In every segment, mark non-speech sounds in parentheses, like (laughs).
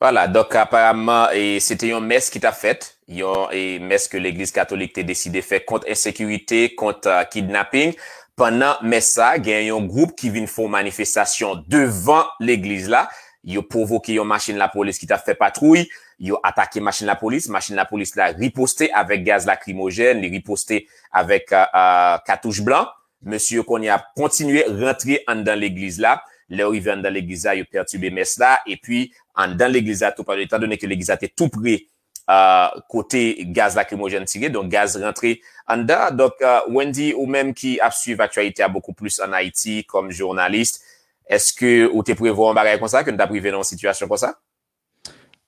Voilà, donc apparemment c'était yon messe qui t'a fait, yon messe que l'église catholique t'a décidé fait contre insécurité, contre euh, kidnapping. Pendant messe ça, y'a yon groupe qui vient faire manifestation devant l'église là. Y'a provoqué yon machine la police qui t'a fait patrouille, y'a attaqué machine la police, machine la police l'a riposté avec gaz lacrimogène, l'a riposté avec katouche euh, euh, blanc. Monsieur Konya a continué à rentrer dans l'église là. lè ou i ven dan l'Eglisa, yon pertube mes la, e pi an dan l'Eglisa, tou pa l'Eglisa te tou pre kote gaz lakrimogen tire, don gaz rentre an da, wendi ou men ki ap suive aktualite a beaucoup plus an Haiti, kom jurnalist, eske ou te prevo an bagay kon sa, ke nou ta privenon sitwasyon kon sa?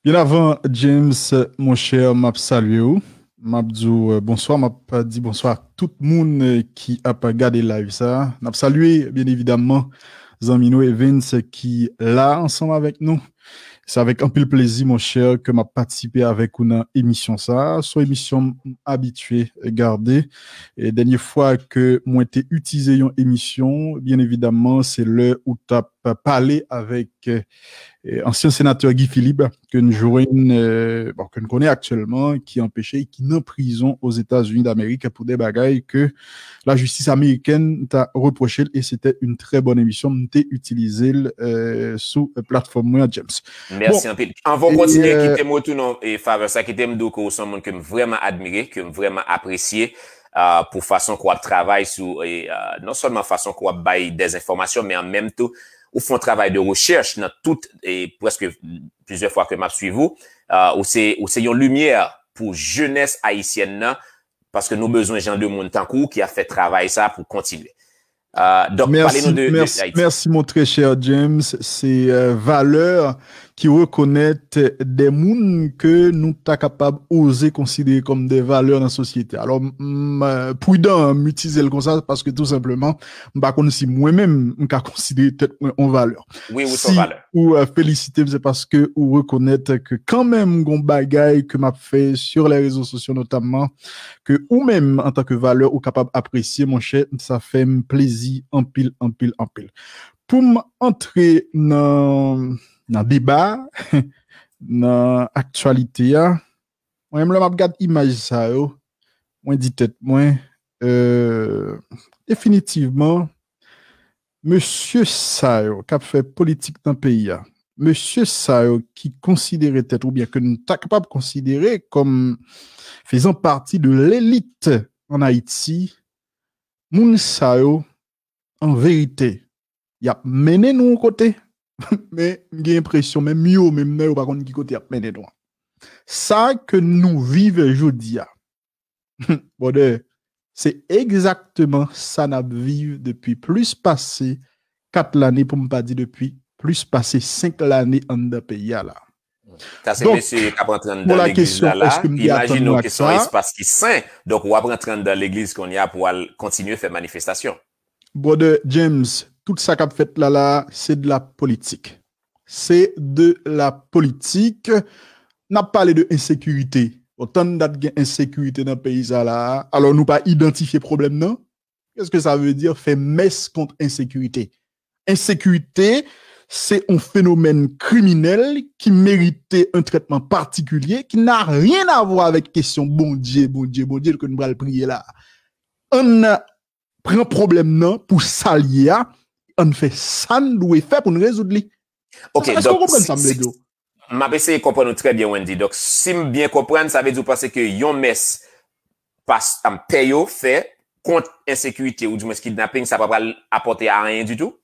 Bien avan, James, mon chè, map salwe ou, map zou, euh, bonsoir, map di bonsoir a tout moun euh, ki ap gade live sa, nap salwe, bien evidamman, Zamino et Vince qui là ensemble avec nous. C'est avec un peu plaisir, mon cher, que m'a participé avec une émission ça, soit émission habituée, gardée. Et dernière fois que moi été utilisé une émission, bien évidemment, c'est le tu as euh, parler avec l'ancien euh, sénateur Guy Philippe, que nous, jouons, connaissons actuellement, qui est empêché, qui est en prison aux États-Unis d'Amérique pour des bagailles que la justice américaine t'a reproché et c'était une très bonne émission. Nous utilisé euh, sous plateforme James. Merci un peu. Avant de continuer, euh, tout non, et faveur ça, qui t'aime donc, que que vraiment admiré, que vraiment apprécié. pour euh, pour façon qu'on travaille sur, et, non seulement façon qu'on baille des informations, mais en même temps, ou fon travay de recherche nan tout e pweske pizwe fwa ke map suivou, euh, ou se yon lumiè pou jenès Haitienne nan, paske nou bezon jen euh, de moun tankou ki a fè travay sa pou kontinue. Don, pale nou de Haitienne. Mersi, moun trechè, James. Se euh, valeur qui reconnaître des mouns que nous sommes capables oser considérer comme des valeurs dans la société. Alors, prudent, hein, m'utiliser comme ça, parce que tout simplement, bah, si moi-même, je considérer en valeur. Oui, oui, si, valeur. Ou euh, féliciter, c'est parce que, ou reconnaître que quand même, gon bagaille que m'a fait sur les réseaux sociaux notamment, que ou même, en tant que valeur, ou capable d'apprécier, mon cher, ça fait plaisir en pile, en pile, en pile. Pour m'entrer dans, le débat, dans (laughs) actualité Moi, même le image ça yo. Moi dit tête moi euh, définitivement monsieur ça qui a fait politique dans le pays Monsieur ça qui considérait peut-être ou bien que nous sommes pas de considérer comme faisant partie de l'élite en Haïti, moun en vérité, il a mené nous au côté (laughs) mais j'ai l'impression, même mieux, même mieux, par contre, qui côté a mené droit. Ça que nous vivons aujourd'hui, ah. (laughs) c'est exactement ça nous vivons depuis plus passé 4 années pour ne pas dire depuis plus passé 5 années en de pays ah, là. Ça, c'est monsieur qui dans l'église Imaginons que ce un espace qui est sain. Donc, on va rentrer dans l'église qu'on y a pour continuer à faire manifestation. Brother James, tout ça qu'a fait là, là, c'est de la politique. C'est de la politique. N'a parlé de insécurité. Autant d'insécurité dans le pays, là. Alors, nous pas identifier problème, non? Qu'est-ce que ça veut dire faire messe contre insécurité? Insécurité, c'est un phénomène criminel qui méritait un traitement particulier, qui n'a rien à voir avec question bon Dieu, bon Dieu, bon Dieu, que nous allons prier là. On prend problème non pour s'allier an fè san lwè e fè pou n rezoud li. Ok, donc... Sè mè sè yè kompren nou trè bè wèndi. Donc, sè mè bè kompren, sè vè djou pasè ke yon mes pas am tè yo fè kont insekuitè ou djou mes kidnaping, sa pa pa apote a rèyen du tout?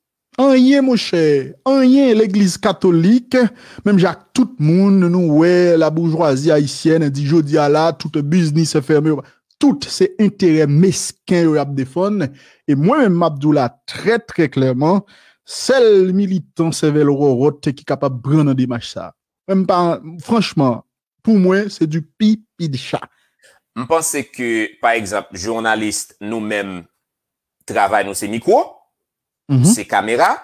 An yè, mò chè. An yè l'Eglise Katolik, mèm jè ak tout moun, nou wè la bourgeoisie haïsyen, di jodi ala, tout business se fè mè wè. tout ces intérêts mesquins ou fonds. Et moi-même, Mabdoula, très, très clairement, seul militant, c'est le qui est capable de prendre des matchs Même pas, franchement, pour moi, c'est du pipi de chat. Je pense que, par exemple, journalistes, nous-mêmes, travaillons ces micros, mhm. ces caméras.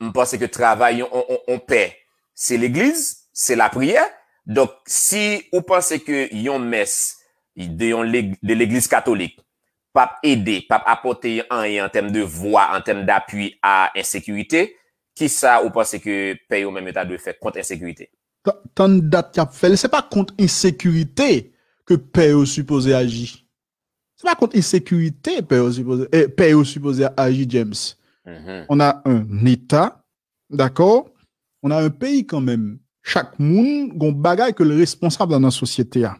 Je pense que travail on, on, paie. C'est l'église, c'est la prière. Donc, si vous pensez que yon messe, de l'Eglise Katolik, pape ede, pape apote anye an tem de vwa, an tem d'apuy a ensekuité, ki sa ou pa se ke peye ou men metade de fèk kont ensekuité? Tant dat ki ap fèl, se pa kont ensekuité ke peye ou suppose agi. Se pa kont ensekuité peye ou suppose eh, agi, James. Mhm. On a un eta, d'akor, on a un peyi kanmèm. Chak moun gong bagay ke le responsable nan an sosyete ya.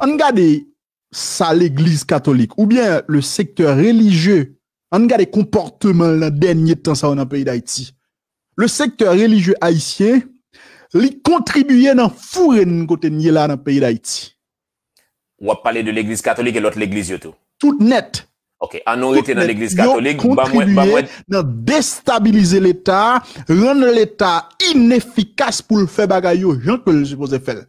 An gade sa l'Eglise Katolik ou bien le sektor religieux, an gade komportement la denye tan sa ou nan peyi d'Haïti, le sektor religieux haïtien li kontribuye nan fure nan kote nye la nan peyi d'Haïti. Ou ap pale de l'Eglise Katolik e lot l'Eglise yo tou? Tout net. Ok, an nou ete nan l'Eglise Katolik, ba mwen? Yo kontribuye nan destabilize l'Etat, rande l'Etat inefikas pou l'fe bagay yo jan ke l'e suppose fèl.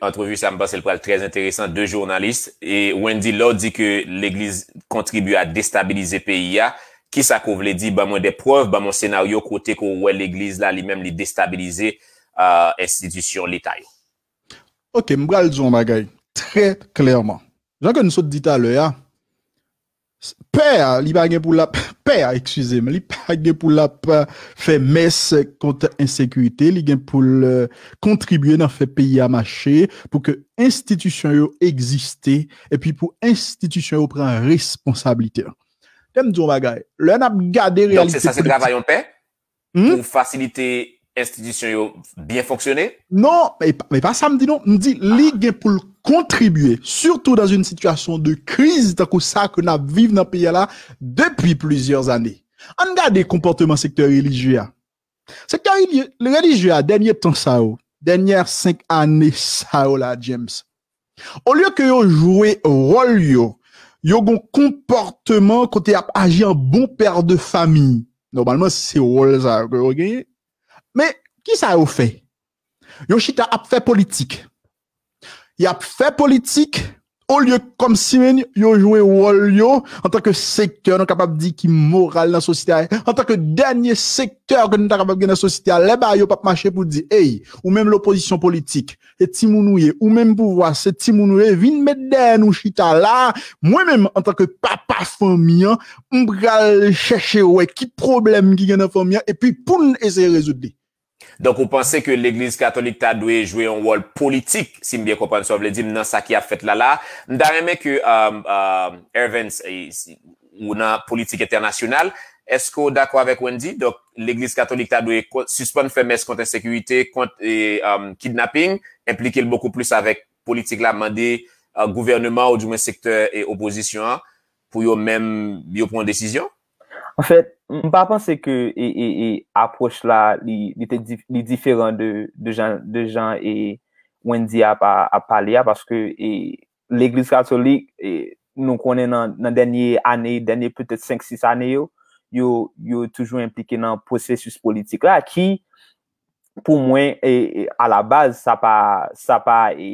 Entrevue, sa mba sel pral, trez interesant, de jounalist, e Wendy Lord di ke l'Eglise kontribuye a destabilize peyi ya, ki sa kou vle di, ba mwen de prouf, ba mwen senaryo kote kou wè l'Eglise la li mèm li destabilize institisyon l'Etaï. Ok, mbra l'joun bagay, trey klèrman. Janko nsout dita lè ya, Père, li pa pou la, père, excusez moi li pa gen pou la faire messe mes contre l'insécurité, li gen pou contribuer dans nan pays à marcher, pour que institution yo l'institution et puis pour institution yo responsabilité. Tem bagay, le nap gardé réalité. Donc, c'est ça, c'est travail en paix? Hmm? pour faciliter l'institution yo bien fonctionner Non, mais, pas ça dit non. M'di, ah. li gen pour le contribuer, surtout dans une situation de crise, comme que ça que nous vivons dans le pays là, depuis plusieurs années. On regarde le comportement secteur religieux. Secteur religieux, dernier temps ça, oh. dernière cinq années ça, oh, là, James. Au lieu que vous jouez rôle, vous avez un comportement côté agir en bon père de famille. Normalement, c'est rôle ça que vous Mais, qui ça vous fait? Yo chita fait politique y a fait politique au lieu comme si y yo joué rôle en tant que secteur est capable qu'il qui moral dans société en tant que dernier secteur que nous capable dans la société les ba yo pas marcher pour dire hey ou même l'opposition politique et timounouye ou même pouvoir c'est timounouye eh, vinn mettre derrière nous chita là moi même en tant que papa famille on hein, va chercher ouais qui problème qui a dans famille et puis pour essayer résoudre Donk ou panse ke l'Eglise Katolik ta dwe jwe yon wol politik, si mbyek ou panse ou vle di nan sa ki a fet lala. Nda reme ke um, um, Ervens eh, ou nan politik eternasyonal, esko dako avek wendi? Donk l'Eglise Katolik ta dwe suspon femes konten sekwite, konten kidnapping, implikel bokou plis avek politik la, mande, uh, gouvernement ou djoumen sektor e oposisyon pou yo men bi yo pon desisyon? An fet, Mpa panse ke e, e, e aproche la li te diferan de jan e wendi ap pale ya paske e, l'Eglise Katolik nou konen nan denye aney, denye petet 5-6 aney yo, yo toujou implike nan prosesus politik la ki pou mwen a la baz sa pa e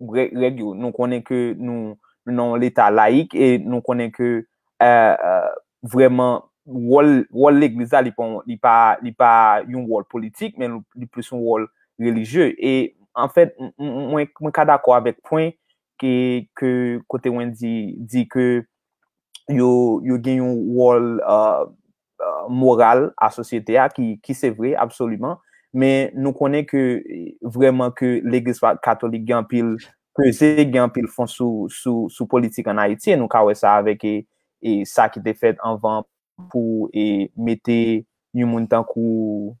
gregyo. Nou konen ke nou nan l'Etat laik wòl l'Eglisa li pa yon wòl politik, men li pwè son wòl religyè. E, en fèt, mwen kada kwa avèk pwen ki kote wèn di ki yon gen yon wòl uh, uh, moral a sosyete a ki se vre, absolutman, men nou konen ki vreman ki l'Eglisa katolik gyan pil, ki zè gyan pil fon sou politik an Haiti e nou kawè sa avèk e, e sa ki te fèt anvan pou e, mette yon moun tankou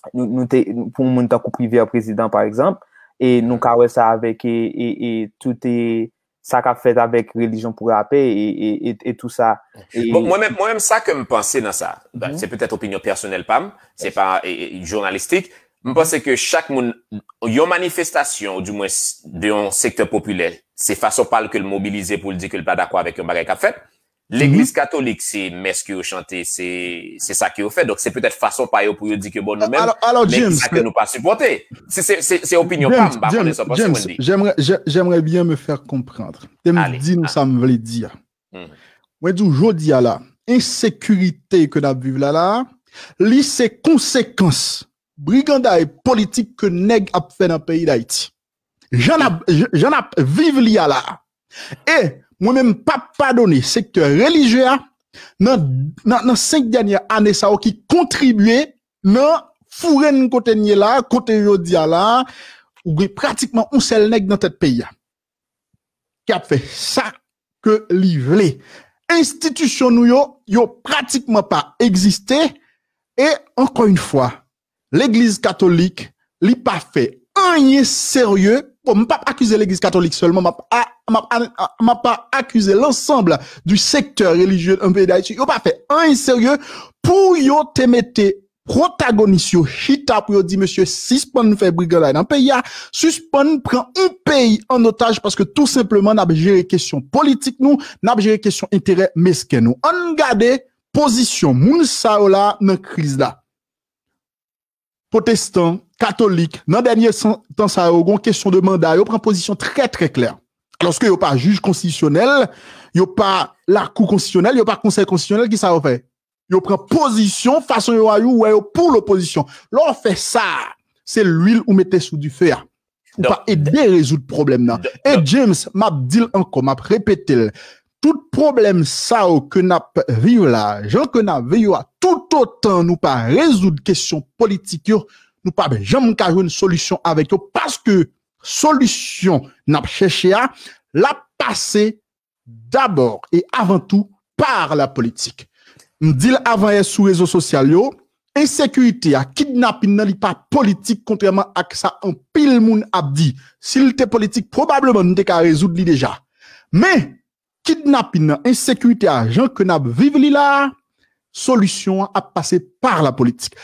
pou moun tankou privi an prezident par exemple e nou kawe sa avek e, e, e tout e sa kap fet avek religion pou rapet e tout sa bon, mwen mèm sa ke mpense nan sa mhm. se petet opinyon personel pam se pa jounalistik mpense ke chak moun yon manifestasyon de yon sektor popule se faso pal ke l mobilize pou l di ke l pa da kwa vek yon bagay kap fet L'Eglise Katolik, se mes ki yo chante, se sa ki yo fe, se peut-et fason pa yo pou yo di ki yo bon nou men, se sa ki yo nou pa suporte. Se opinyon pa, mba, fande sopon se mwen di. James, jèmre bien me fèr komprendre. Te mwen di nou sa ah. mwen vle hmm. di ya. Mwen di ou jodi ya la, insekurite ke nap viv la la, li se konsekans, briganda e politik ke neg ap fè nan peyi da iti. Jèm ap, jèm ap, viv li ya la. E, moi-même pas pardonner secteur religieux hein, dans les cinq dernières années ça qui contribué non, fourren côté là côté là ou pratiquement un seul nègre dans tête pays hein, qui a fait ça que livré institution nous yo yo pratiquement pas existé et encore une fois l'église catholique n'a pas fait rien sérieux ne pas accuser l'Église catholique seulement, je ne pas accuser l'ensemble du secteur religieux en pays d'Haïti. Yo pas fait un sérieux pour yo te mettre protagoniste chita pour dire monsieur suspend fait brigand dans pays suspend prend un pays en otage parce que tout simplement n'a géré question politique nous n'a géré question intérêt mesquin nous on garder position moun sa là dans crise là protestant katolik, nan denye tan sa ogon, kesyon de manda, yo pren posisyon tre tre kler. Lorske yo pa juj konstisyonel, yo pa la kou konstisyonel, yo pa konsey konstisyonel ki sa o fey. Yo pren posisyon fason yo a yo ou a yo pou l'oposisyon. Lo an fey sa, se l'uil ou mette sou du fey a. Ou pa edbe rezout problem nan. E James, map dil anko, map repete l. Tout problem sa ou ke nap viyo la, jan ke nap viyo a, tout o tan ou pa rezout kesyon politik yo Nou pa be, jan moun kajou yon solusyon avek yo, paske solusyon nan ap chèche a, la passe d'abord et avant tout par la politik. Mdil avan e sou rezo sosyal yo, ensekuitè a kidnapin nan li pa politik, kontreman ak sa an pil moun ap di. Sil te politik, probableman nou dek a rezout li deja. Men, kidnapin nan ensekuitè a, jan kwen ap vive li la, solution à passer par la politique.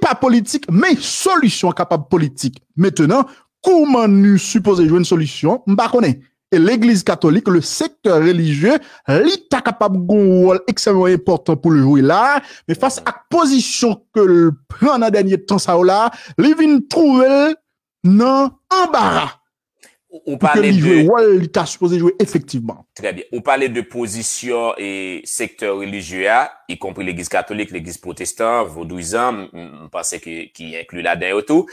pas politique, mais solution capable politique. Maintenant, comment nous supposer jouer une solution? M'bakone. Et l'église catholique, le secteur religieux, l'ITA capable de rôle extrêmement important pour le jouer là, mais face à la position que le prend dans dernier temps ça là, l'IVIN trouver non embarras. Ou pale de... Ou pale de position et secteur religieux, y compris l'église katholique, l'église protestant, vaudouisan, m'pense ki y inclue la den ou tout,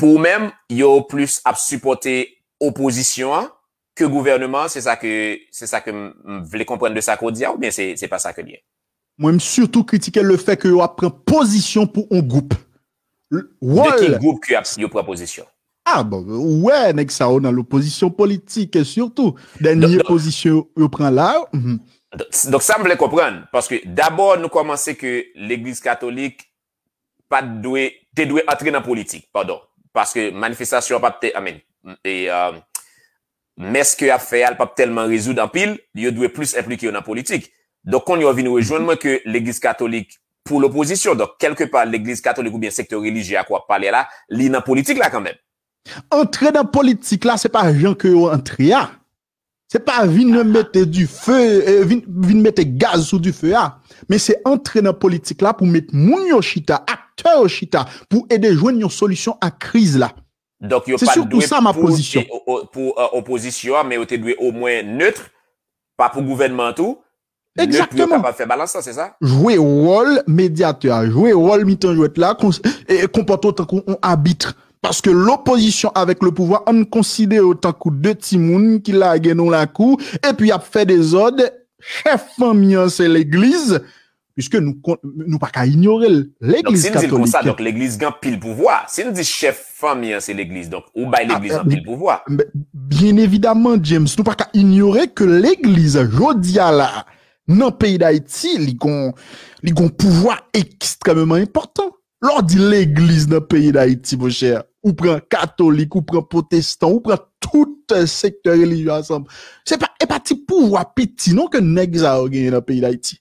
pou mèm, y ou plus ap supporté opposition ke gouvernement, c'est ça ke m vle comprenne de sa kondiyan, ou mèm, c'est pas sa kondiyan. Mèm surtout kritike le fèk y ou ap pren position pou ou group. De ki group ki ap y ou pren position? Ah bon, wè, nèk sa ou nan l'opposisyon politik, et surtout, den nye posisyon yo pran mhm. la. Dok sa m vle kompran, paske d'abord nou komanse ke l'Eglise Katolik te dwe atre nan politik, pardon, paske manifestasyon ap ap te amen. Mès ke ap fè al, ap ap telman rezou dan pil, yo dwe plus implik yo nan politik. Dok kon yo vini wè jounman ke l'Eglise Katolik pou l'opposisyon, dok kelke pa l'Eglise Katolik ou bien sektor religi a kwa pale la, li nan politik la kanmèm. Entrer dans politique là C'est pas Jean-Claude Antria ah. C'est pas Vinne ah, ah. mette du feu euh, Vinne mette gaz sous du feu Mais c'est entrer dans politique là Pour mettre Mouni Oshita Ateur Oshita Pour aider jouer une solution à crise là C'est surtout ça ma position Pour euh, opposition Mais au moins neutre Pas pour gouvernement tout Jouer rôle médiateur Jouer rôle mitin jouette là Et comporte autant qu'on habite Paske l'oposisyon avek le pouvoi an konside otakou de timoun ki la genon la kou, epi ap fe de zode, chef an mian se l'eglise, piske nou pak a ignorer l'eglise katolik. Se nou zil kon sa, l'eglise gen pil pouvoi. Se nou zil chef an mian se l'eglise, ou bay l'eglise ah, gen pil pouvoi. Bien evidaman, James, nou pak a ignorer ke l'eglise jodi ala nan peyi da iti, li kon pouvoi ekstrememen importan. Lò di l'eglise nan peyi da iti, boche. ou prend catholique, ou prend protestant, ou prend tout euh, secteur religieux ensemble. C'est pas, et pas petit pouvoir petit, non, que nèg a dans le pays d'Haïti.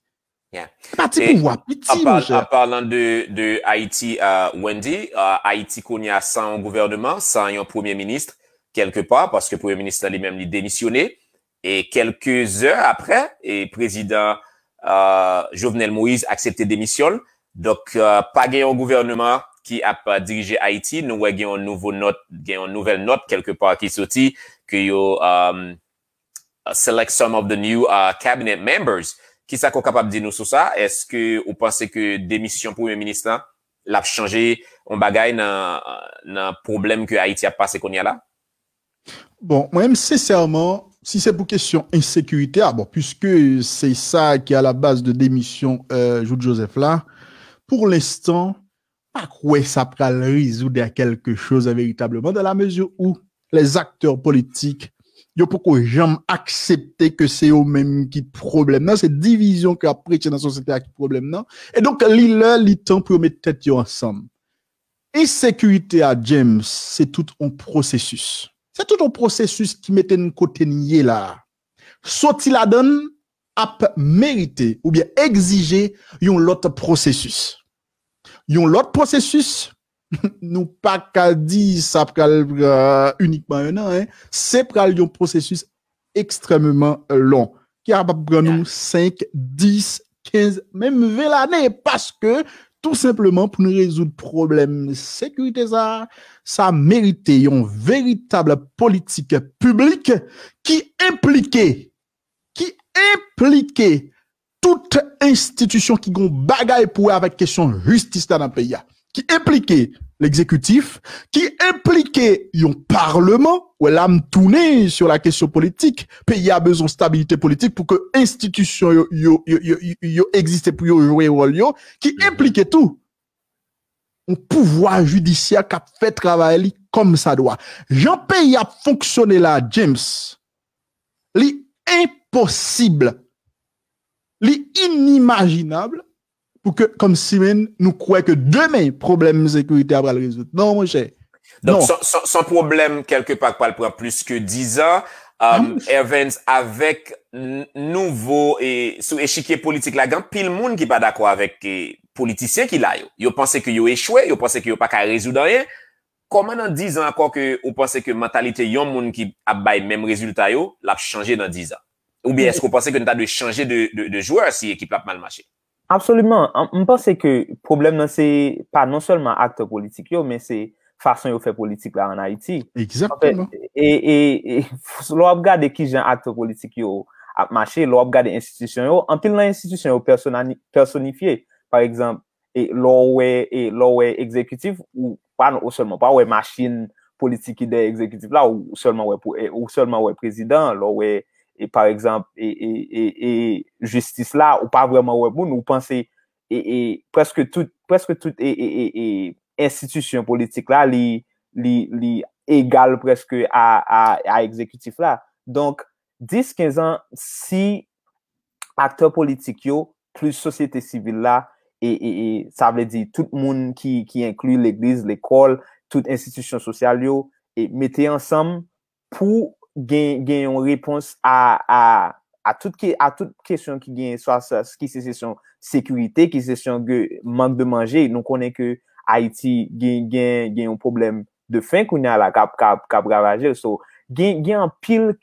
Yeah. Pas pouvoir petit, En parlant de, Haïti, euh, Wendy, euh, Haïti connaît sans gouvernement, sans un premier ministre, quelque part, parce que le premier ministre lui-même lui démissionné. Et quelques heures après, et président Jovenel Moïse accepté démission. Donc, pas gagné au gouvernement, ki ap euh, dirije Haiti nou wè gen yon nouvel not kelke pa ki soti ki yo um, select some of the new uh, cabinet members ki sa kon kapap di nou sou sa eske ou panse ke demisyon pou yon ministan l ap chanje yon bagay nan euh, problem ke Haiti ap pase kon yon la bon mwen se serman si se pou kesyon insekurite ah bon, puisque se sa ki a la base de demisyon euh, Joude Joseph la pou l'estan akwe sa pral rizou de a kelke chose veritableman da la mezyou ou les akteur politik yo poukou jom aksepte ke se yo menm ki problem nan, se divizyon ke apreche nan sosete a ki problem nan, e donk li lè, li tan pou yo metet yo ansam. E sekurite a James, se tout on prosesus. Se tout on prosesus ki meten kote nye la. Sot il aden ap merite ou bien egzije yon lot prosesus. Yon lot prosesus, (laughs) nou pa kal di sa pral euh, unikman yon an, se pral yon prosesus ekstremement lon. Ki ap pral nou 5, 10, 15, menm ve lanen. Paske, tout simplement pou nou rezout probleme sekurite sa, sa merite yon veritable politik publik ki implike, ki implike. toute institisyon ki gon bagaye pou e avèk kèsyon justiste nan pe ya, ki implike l'exekutif, ki implike yon parleman, ou el amtoune sur la kèsyon politik, pe ya bezon stabilite politik pou ke institisyon yo existè pou yo jouen wòl yo, ki implike tout, yon pouvoi judisyak ap fè travè li kom sa doa. Jan pe ya fonksyonè la, James, li imposible, li inimaginable pou ke kom Simeon nou kouè ke deme problem zekurite apre al rezout. Non, mon chè. Non. Son problem kelke pak pal pran plus ke dizan, Erwens, euh, non, avèk nouvo sou echikye politik la gan, pil moun ki pa d'akwa avèk euh, politisyen ki la yo. Yo panse ki yo echwe, yo panse ki yo pa ka rezout dan yen. Koman nan dizan akwa ki yo panse ki mentalite yon moun ki ap bay mèm rezout a yo, l ap chanje nan dizan? Ou bien, est-ce que vous pensez que nous allons changer de joueur si l'équipe l'a mal marché? Absolument. Je pense que le problème n'est non, pas non seulement l'acteur politique, mais c'est la façon dont il fait politique en Haïti. Exactement. Et (laughs) l'opgarde de qui est l'acteur politique qui a marché, l'opgarde de l'institution, en tant que l'institution personifiée, par exemple, l'or est exécutif, non, ou seulement pas, ou est machine politique et exécutive, ou seulement ou est président, ou est... Par exemple, justice la ou pa vreman weboun, ou pense, preske tout est institution politik la, li egal preske a ekzekutif la. Donc, diske zan, si akteur politik yo, plus sosyete sivil la, et sa vle di tout moun ki inklu l'eglise, l'ekol, tout institution sosyal yo, et mette ansam pou... gen yon repons a tout kesyon ki gen, so as ki se se son sekurite, ki se se son man de manje, nou konen ke Haiti gen yon problem de fin koun ya la kap kap gravaje, so gen yon pil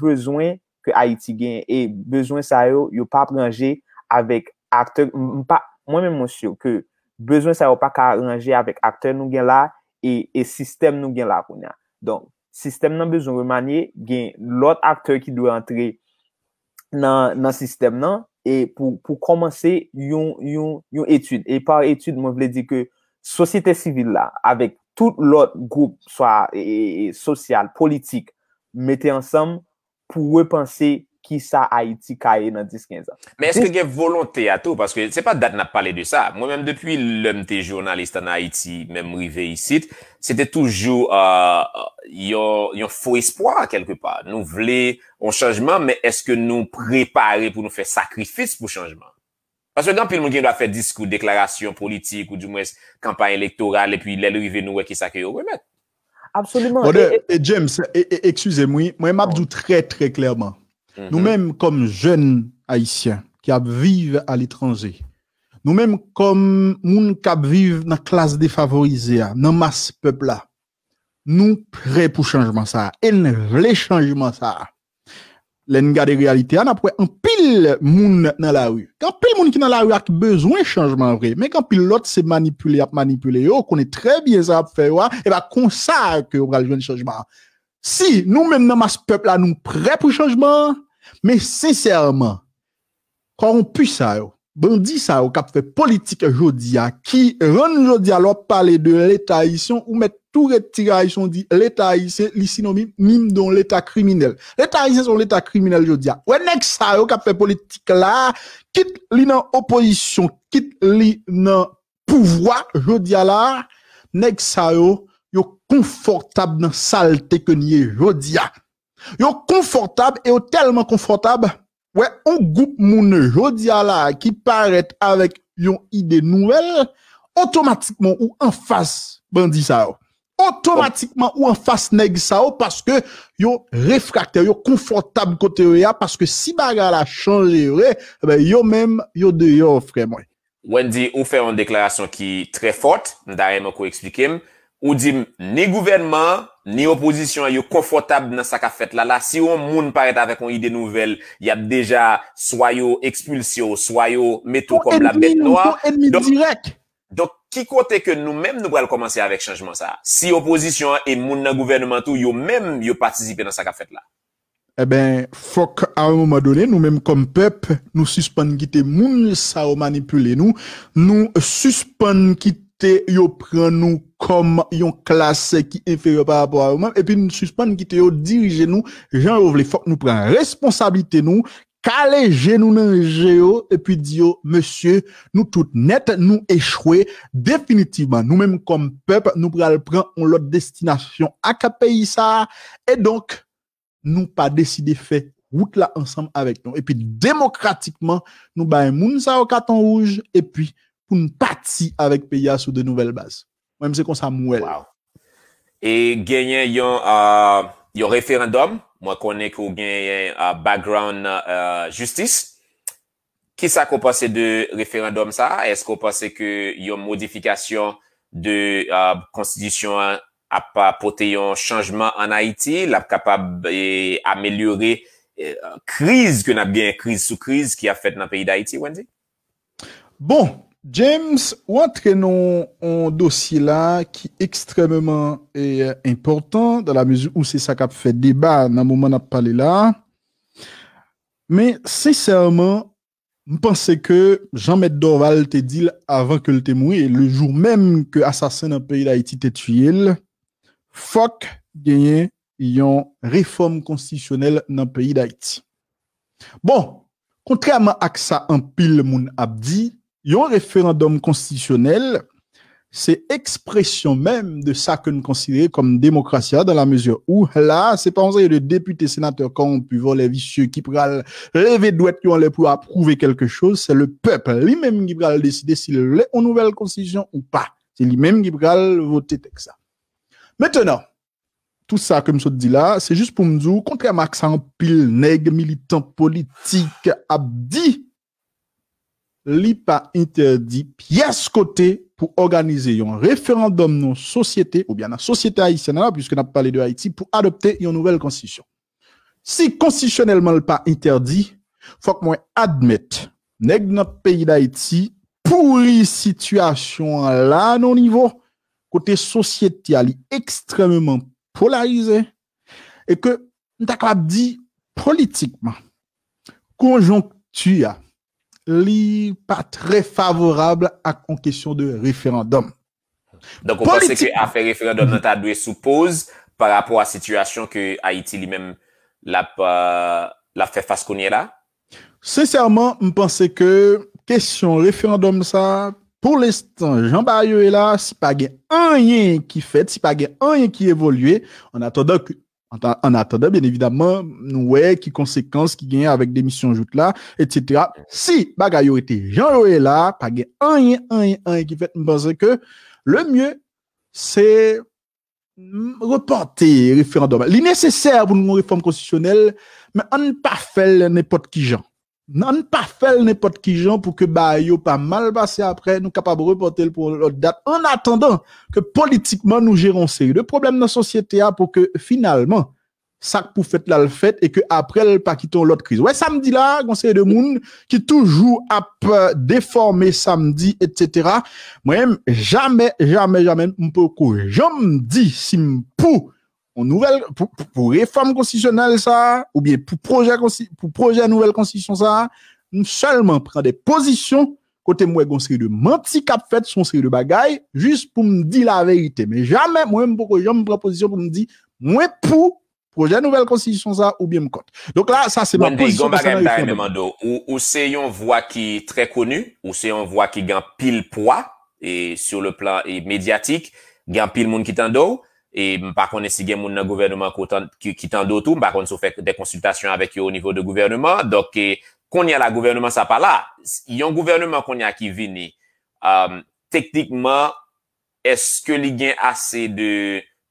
bezwen ki Haiti gen, e bezwen sa yo yo pa pranje avèk akter, mwen men monsyo ke bezwen sa yo pa ka pranje avèk akter nou gen la, e, e sistem nou gen la koun ya, donk Sistem nan bezon remanye gen lot akte ki dwe antre nan sistem nan e pou komanse yon etude. E par etude, mwen vle di ke sosyete sivil la avek tout lot goup soya e, e, e sosyal, politik, mette ansam pou repanse yon. ki sa Haiti kaye nan 10-15 ans. Men eske gen volonte ato, paske se pa dat nap pale de sa, mwen men depuy lèm te jounaliste an Haiti, men mri ve yisit, se te toujou euh, yon fo espwa kelpe pa. Nou vle yon chanjman, men eske nou prepare pou nou fe sakrifis pou chanjman. Paske gen pil moun gen do a fe diskou, deklarasyon politik, ou di mwen kampany elektoral, e pi lèl rive nou we ki sakye yo. Absolument. Bon, James, eksuse mwi, mwen mabdou tre tre klerman. Mhm. Nous-mêmes, comme jeunes haïtiens qui vivent à l'étranger, nous-mêmes, comme gens qui vivent dans la classe défavorisée, dans la masse peuple-là, nous prêts pour changement ça. Et nous changement ça. Len réalité on a pu un pile moun dans la rue. Quand pile moun qui dans la rue besoin Mais quand vrai, mais quand les a manipulé. manipulé, manipuler, manipule yo, très bien à ça Et yo et e ça ça va le pral le changement. Si nous-mêmes dans masse peuple-là nous prêts pour changement Men sincèrman, kon pou sa yo, bon di sa yo kap fè politik jodia ki ren jodia lò pale de l'état isyon ou met tou retira isyon di l'état isyon, l'état isyon, l'état isyon l'état kriminelle jodia. Ouè nèk sa yo kap fè politik la, kit li nan oposisyon, kit li nan pouvoi jodia la, nèk sa yo yo konfortab nan salte ke nye jodia. Yo confortable et tellement confortable. Ouais, un groupe moun jodi la qui paraît avec yon idée nouvelle, automatiquement ou en face bandi Automatiquement ou en face neg sao parce que yo réfractaire, yo confortable côté ya parce que si Bagala la changé, eh, ben yo même yo dehors frère moi. Wendy, on fait une déclaration qui est très forte, d'ailleurs, je expliquer. Ou dim, ni gouvenman, ni oposisyon yo konfortab nan sa ka fèt la. La, si yo eh moun paret avèk yon ide nouvel, ya dèja, soy yo ekspulsiyon, soy yo metou kom la bèt noa. Dok, ki kote ke nou mèm nou gwal komanse avèk chanjman sa? Si oposisyon e moun nan gouvenman tou, yo mèm yo patisipe nan sa ka fèt la. E ben, fok a ou mou madone, nou mèm kom pep, nou suspann gite moun sa ou manipule nou, nou suspann gite et yo prend nous comme une classe qui inférieure par rapport à nous-mêmes et puis nous suspend qui yo diriger nous gens il faut nous prenons responsabilité nous caler genou dans géo et puis dire monsieur nous tout net nous échouer définitivement nous-mêmes comme peuple nous pral prendre l'autre destination à pays ça et donc nous pas décider fait route là ensemble avec nous et puis démocratiquement nous baï moun ça au carton rouge et puis pou nou pati avèk peya sou de nouvel bas. Mwen mse kon sa mwèl. E genyen yon yon referandom, mwen konen kon genyen background justice. Kisa kon pase de referandom sa? Es kon pase ke yon modifikasyon de konstidisyon ap apote yon chanjman an Haiti, l ap kapab e, amelyore e, kriz ke nan biyen kriz sou kriz ki ap fèt nan peyi d'Haiti, Wendy? Bon, James, ou entraînons un dossier là qui est extrêmement eh, important dans la mesure où c'est ça qui a fait débat dans le moment où on a parlé là. Mais sincèrement, je pensais que jean médorval Dorval te dit avant que le témoin, le jour même que l'assassin dans pays d'Haïti t'ait tué, fuck gagner une réforme constitutionnelle dans pays d'Haïti. Bon, contrairement à ça, un pile moun abdi, un référendum constitutionnel, c'est expression même de ça que nous considérons comme démocratie dans la mesure où là, c'est pas un de députés, sénateurs voir les vicieux, qui pral lever pouvoir pour approuver quelque chose, c'est le peuple lui-même qui pral décider s'il est une nouvelle constitution ou pas. C'est lui-même qui pral voter ça. Maintenant, tout ça, que je dit dis là, c'est juste pour me dire, contrairement à ça, pile nègre, militant politique, abdi, li pa interdi pias kote pou organize yon referandum nou sosyete, ou bien nan sosyete Haitien nan la, pwiske nan pa pale de Haiti, pou adopte yon nouvel konstisyon. Si konstisyonelman li pa interdi, fok mwen admete, neg nan peyi d'Haiti, pouri situasyon la nou nivou, kote sosyete a li ekstrememan polarize, e ke nta klap di politikman, konjonktuya, li pa tre favorable ak kon kesyon de referandom. Donc, mpense ke afe referandom nan ta dwe soupose pa rapor a situasyon ke Haiti li men la fe faskounye la? Seseyman, mpense ke kesyon referandom sa, pou lestan, jambayou e la, si pa gen anyen ki fet, si pa gen anyen ki evolue, an ato da ke En, attendant, bien évidemment, nous qui conséquences qui gagne avec des missions là, etc. Si bagaille était Jean louis là, pas un, un, un, qui fait penser que le mieux, c'est reporter référendum. nécessaire pour une réforme constitutionnelle, mais on ne pas faire n'importe qui genre. Non ne pas faire n'importe qui gens pour que bah ne pas mal passé après nous capable reporter pour l'autre date en attendant que politiquement nous gérons ces de problèmes dans la société pour que finalement ça pour faire la fête et que après le pas quitter l'autre crise. Ouais, samedi là, conseil de Moun, qui toujours a euh, déformé samedi, etc. Moi-même, jamais, jamais, jamais, je ne peux me dis si je pour, réforme constitutionnelle, ça, ou bien pour projet, pour projet nouvelle constitution, ça, seulement prend des positions côté moi une série de menti cap fait son série de bagaille juste pour me dire la vérité mais jamais moi même pourquoi jamais prends position pour me dire moins pour projet nouvelle constitution ça ou bien me compte donc là ça c'est ma position ou, ou c'est une voix qui est très connu, ou c'est une voix qui gagne pile poids et sur le plan et médiatique gagne pile monde qui t'en E pa konen si gen moun nan gouvernement ki tan dotou, pa konen sou fèk de konsultasyon avèk yo au nivou de gouvernement. Dok, e, konen la gouvernement sa pa la, yon gouvernement konen a ki vini, teknikman, eske li gen asè de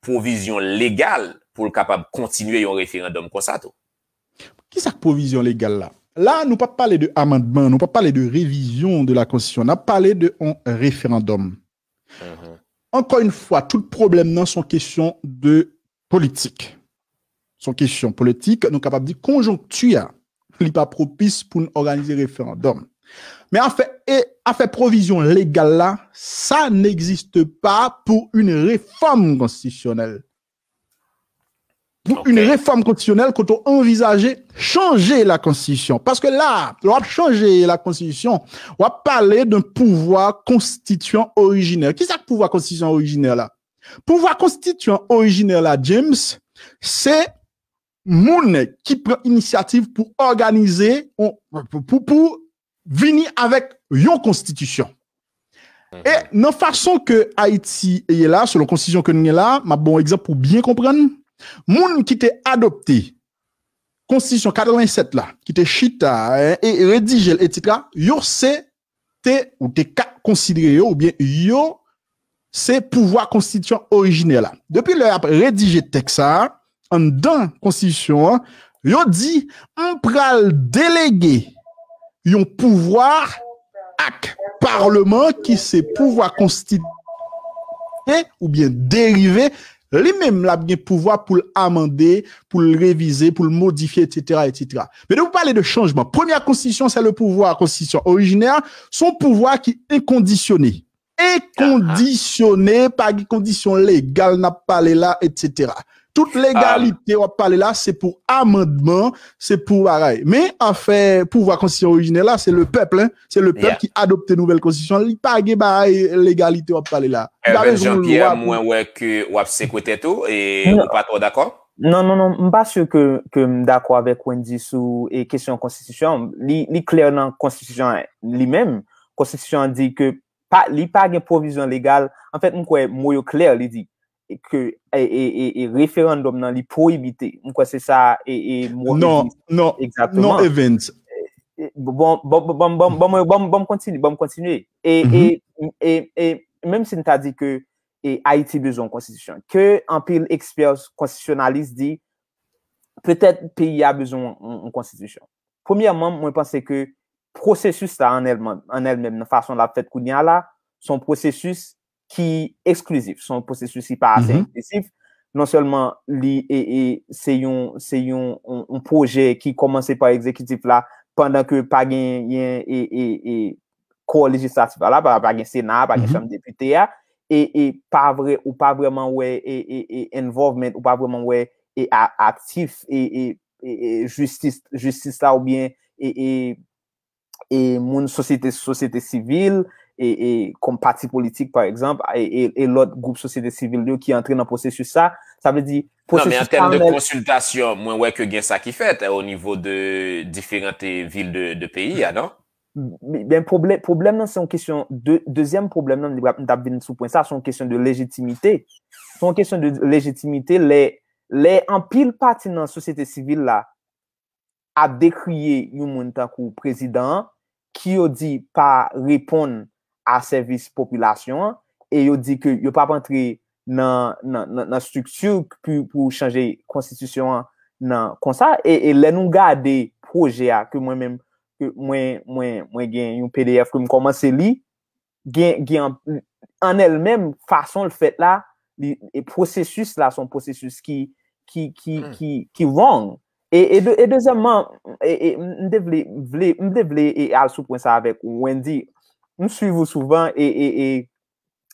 provizyon legal pou l kapab kontinuè yon referendom konsato? Ki sa provizyon legal la? La nou pa pale de amendement, nou pa pale de revizyon de la konsasyon, nou pa pale de yon referendom. Ha mm-hmm. ha ha. Encore une fois, tout problème non son question de politique. Son question politique, nous conjoncture dire conjoncture, il propice pour pour organiser référendum mais en fait et en fait, provision légale, là ça n'existe pas pour une réforme constitutionnelle une réforme constitutionnelle quand on envisageait changer la constitution. Parce que là, on va changer la constitution, on va parler d'un pouvoir constituant originaire. Qui est le pouvoir constituant originaire là? Pouvoir constituant originaire là, James, c'est moun qui prend initiative pour organiser, pour, pour, venir avec une constitution. Mhm. Et non façon que Haïti est là, selon la constitution que nous avons là, ma bon exemple pour bien comprendre, Moun qui t'est adopté, Constitution 87 là, qui t'est chita eh, et rédigé, etc., yo c'est ou considéré ou bien yo c'est pouvoir constitution originel là. Depuis le rédigé texte en dans constitution, yo dit on pral déléguer yon pouvoir le parlement qui c'est pouvoir constituer ou bien dérivé les même l'a bien pouvoir pour amender, pour le réviser, pour le modifier, etc., etc. Mais de vous parler de changement, première constitution, c'est le pouvoir, constitution originaire, son pouvoir qui est inconditionné. Inconditionné par des conditions légales, n'a pas là, etc. Toute legalite ah. wap pale la, se pou amandman, se pou baray. Me, anfe, pou wak konstitusyon orijine la, se le pepl, se le pepl ki adopte nouvel konstitusyon, li page baray legalite wap pale la. Eh Erwin Jean-Pierre, mwen wèk wap sekwete tou, e wap non. pato d'akon? Non, non, non, mba sè ke mdakwa wèk wèk wèndi sou e kesyon konstitusyon, li kler nan konstitusyon li mèm. Konstitusyon di ke li page provizyon legal, anfèt mwen kwe mwyo kler li di. e, e, e, e referandum nan li prohibite mwen kwa se sa non, non, non, non event Bon, bon, bon, bon bon mwen kontinu, bon mwen bon, kontinu bon, bon e, e, mhm. e, mwen mwen se nta di ke a iti bezon konstitusyon, ke an pil eksperyans konstitusyonalis di petet pi ya bezon konstitusyon. Poumyanman mwen panse ke prosesus ta an el mwen, an el mwen, nan fason la petet koun ya la son prosesus ki eksklusif, son posesyon si pa ase eksklusif, non selman li se yon un proje ki komanse pa ekzekitif la pandan ke pa gen ko-legislatif ala, pa gen senat, pa gen chanm deputea, e pa vre ou pa vreman we involvement ou pa vreman we aktif e justis la ou bien e moun sosyete sosyete sivil, kom e, e, pati politik par ekzamp, e lot group sosyete sivil yo ki entren nan posè su sa, sa vè di... Nan, men, en tem de konsultasyon, mwen wè ke gen sa ki fèt, au nivou de diferente vil de peyi, ya nan? Ben, problem nan son kisyon, dezyen problem nan Ndabin Ntsu point sa, son kisyon de lejitimite, son kisyon de lejitimite, lè, lè, en pil pati nan sosyete sivil la, a dekriye Yomontaku prezident, ki yo di pa repon a servis popilasyon an, e yo di ke yo pa pantre nan struktur pou chanje konstitusyon an kon sa, e le nou gade proje a ke mwen men mwen gen yon pdf ke m komanse li, gen an el men fason l fèt la, yon e prosesus la, son prosesus ki ki hmm. wong. E, e, e dezemman, m de vle, m de vle, al sou pwen sa avek, ou en di, m sivou souvan, e, e, e,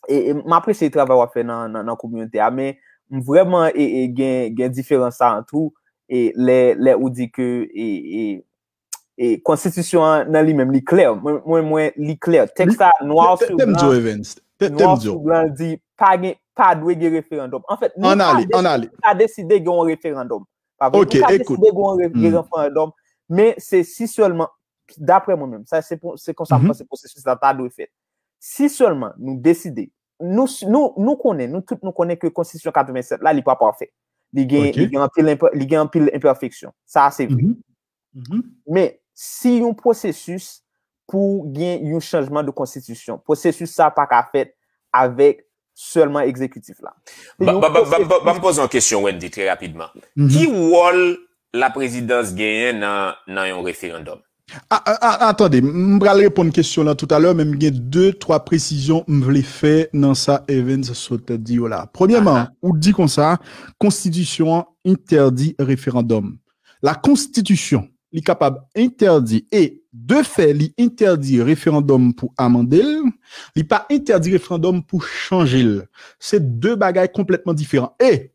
e m apre se yi travè wapè nan komyonte a, men m vreman gen diferansan an tou, e le ou di ke, e konstitusyon nan li menm li kler, mwen mwen li kler, tek sa, nou a sou blan, nou a sou blan di, pa dwe ge referandom, an ali, an ali, mi sa deside gen referandom, ok, ekout, mi sa deside gen referandom, mm. men se si sou lman, d'apre mwen men, se konsantran se prosesus la ta do efet, si solman nou deside, nou nou konen, nou tout nou konen ke konstitusyon 87, la li pa pa efet. Li gen an pil imperfection. Sa se vri. Men, si yon prosesus pou gen yon chanjman de konstitusyon, prosesus sa pa ka efet avek solman ekzekutif la. Ba m pos an kesyon, Wendy, tri rapidman. Ki wol la prezidans genyen nan yon referendom? Ah, ah, ah, attendez, je vais répondre à une question tout à l'heure, mais il y a deux, trois précisions que je voulais faire dans ça, Evans saute Premièrement, on dit comme ça, constitution interdit référendum. La constitution, est capable interdit et de fait, il interdit référendum pour amender, il pas interdit référendum pour changer. C'est deux bagailles complètement différents. Et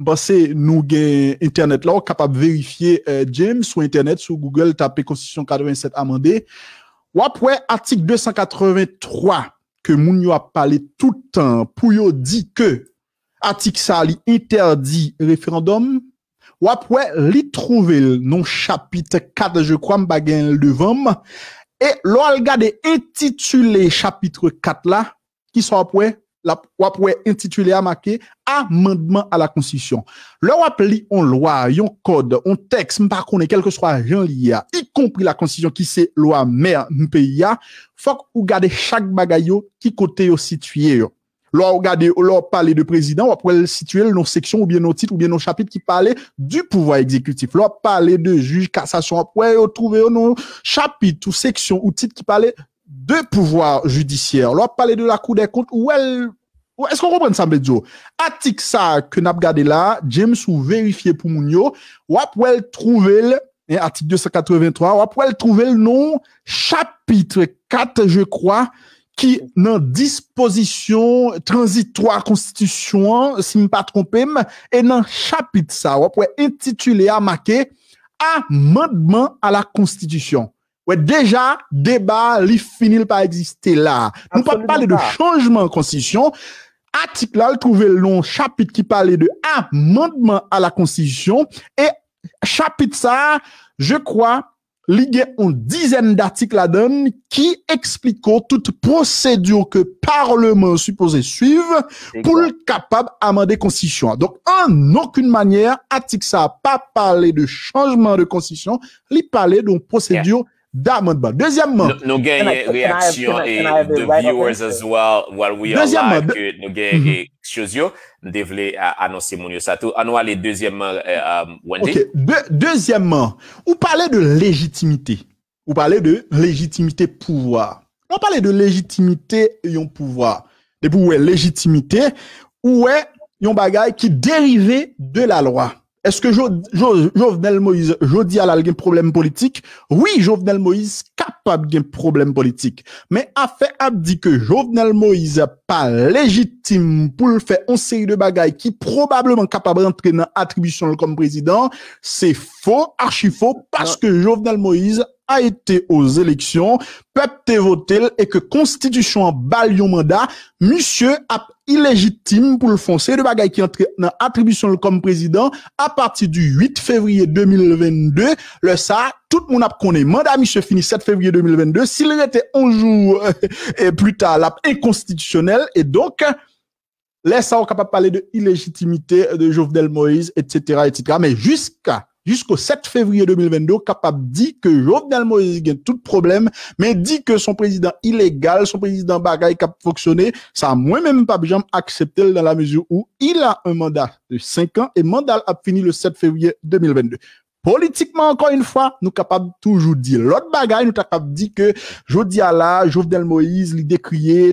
Basè nou gen internet lò, kapap verifiye eh, James sou internet, sou Google, tapè Constitution 87 amande. Wap wè, atik 283, ke moun yo ap pale toutan, pou yo di ke atik sa li interdi referandom. Wap wè, li trouve l non chapitre 4, je kwa m bagen l devanm. E lò al gade etitule chapitre 4 la, ki sa wap wè? la pourrait intitulé à marquer « amendement à la constitution. Le wap en on loi, en code, on texte, par contre, quel que soit jan li a, y compris la constitution qui c'est loi mère il a, fok ou gade chaque bagay qui côté situé yo. regarder, parler de président, on pourrait situer nos sections ou bien nos titres ou bien nos chapitres qui parlent du pouvoir exécutif. leur parler de juge, cassation, on pourrait trouver nos chapitres ou sections ou titres qui parlent de pouvoir judiciaire, l'on parler de la Cour des comptes, ou elle, est-ce qu'on comprend ça, À Atik ça que n'a gardé là, James ou vérifié pour Mounio, ou après trouver le, article 283, ou après trouver le nom, chapitre 4, je crois, qui n'a disposition transitoire constitution, si je ne pas trompé, et le chapitre ça, ou après intitulé à marquer amendement à la constitution déjà, débat, il finit pas exister là. Nous pas parler de changement de constitution. Article là, trouver le long chapitre qui parlait de amendement à la constitution. Et chapitre ça, je crois, il y a une dizaine d'articles là-dedans qui expliquent toute procédure que Parlement supposé suivre pour être capable d'amender Constitution. Donc, en aucune manière, article ça n'a pas parlé de changement de Constitution, il parlait d'une procédure Darman ba, deuxyèmman Nou genye reaksyon e The viewers as well Nou genye ksyozyo mm-hmm. Nde vle anonsi moun yo sa tout Anwa le deuxyèmman Deuxyèmman Ou pale de lejitimite Ou pale de lejitimite pouvoi Ou pale de lejitimite yon pouvoi Depou we lejitimite Ou we yon bagay Ki derive de la loa Est-ce que Jovenel Moïse jodi a un problème politique Oui, Jovenel Moïse capable d'un problème politique, mais à a dit que Jovenel Moïse légitime pour le faire une série de bagay qui probablement capable capables d'entrer dans comme président, c'est faux, faux, archi parce que Jovenel Moïse a été aux élections, peuple te voté et que constitution en balion mandat, monsieur a illégitime pour le foncer de bagaille qui entre dans attribution comme président à partir du 8 février 2022. Le ça, tout le monde a connu. Mandat monsieur finit 7 février 2022. S'il était 11 jours (laughs) et plus tard, l'a inconstitutionnel et donc, Laisse ça, on capable de parler de illégitimité de Jovenel Moïse, etc., etc. Mais jusqu'à jusqu'au 7 février 2022, capable dit que Jovenel Moïse a tout problème, mais dit que son président illégal, son président bagaille qui a fonctionné, ça a moi même pas bien accepté dans la mesure où il a un mandat de 5 ans et mandat a fini le 7 février 2022. Politiquement, encore une fois, nous capables toujours dire l'autre bagaille, nous capables de dire que jodi à la Jovenel Moïse, l'idée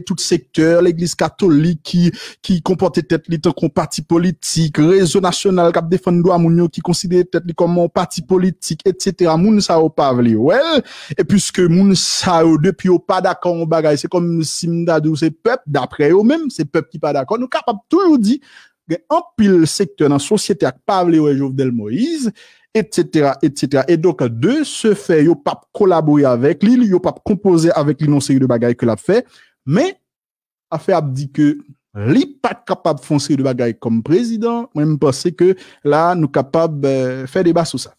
tout secteur, l'église catholique qui, qui comportait tête li comme parti politique, réseau national cap défendre droit mounio qui considère tête li comme un parti politique, etc. Moun sa ou pas et puisque moun depuis ou pas d'accord au bagaille, c'est comme Simdadou, c'est peuple, d'après eux même, c'est peuple qui pas d'accord, nous capables toujours dire, en pile secteur dans société avec Pavle et Moïse, etc., etc. Et donc, de ce fait, a pas collaborer avec lui, a pas composer avec lui de bagailles que l'a fait, mais a fait dit que lui pas capable de foncer de bagailles comme président, même je que là nous capable de euh, faire débat sur ça.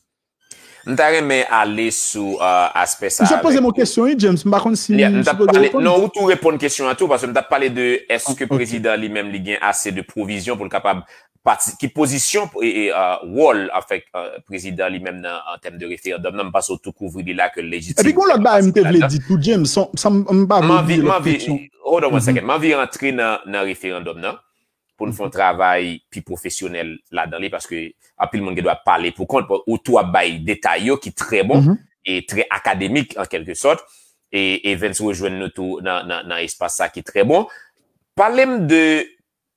Mwen ta reme ale sou uh, aspe sa. Mwen se pose moun kestyon e, James, mwen bakon si mwen se pode repon? Non, mwen tou repon kestyon an tou, parce mwen ta pale de eske prezident li men li gen ase de provizyon pou l kapab, ki pozisyon, e wol e, uh, afek uh, prezident li men nan tem de referandum nan, mwen pa sou tou kouvri li la ke lejitim. Epi kon lak ba, mwen te vle di tou, James, sa mwen pa vle di le kestyon. Mwen mhm. vi rentre nan referandum nan, pou nou foun travay pi profesyonel la dan li, paske apil moun ge dwa pale pou kont, ou tou ap bay detay yo ki tre bon, mhm. e tre akademik an kelke sot, e ven sou ou jwen nou tou nan espasa ki tre bon. Pale m de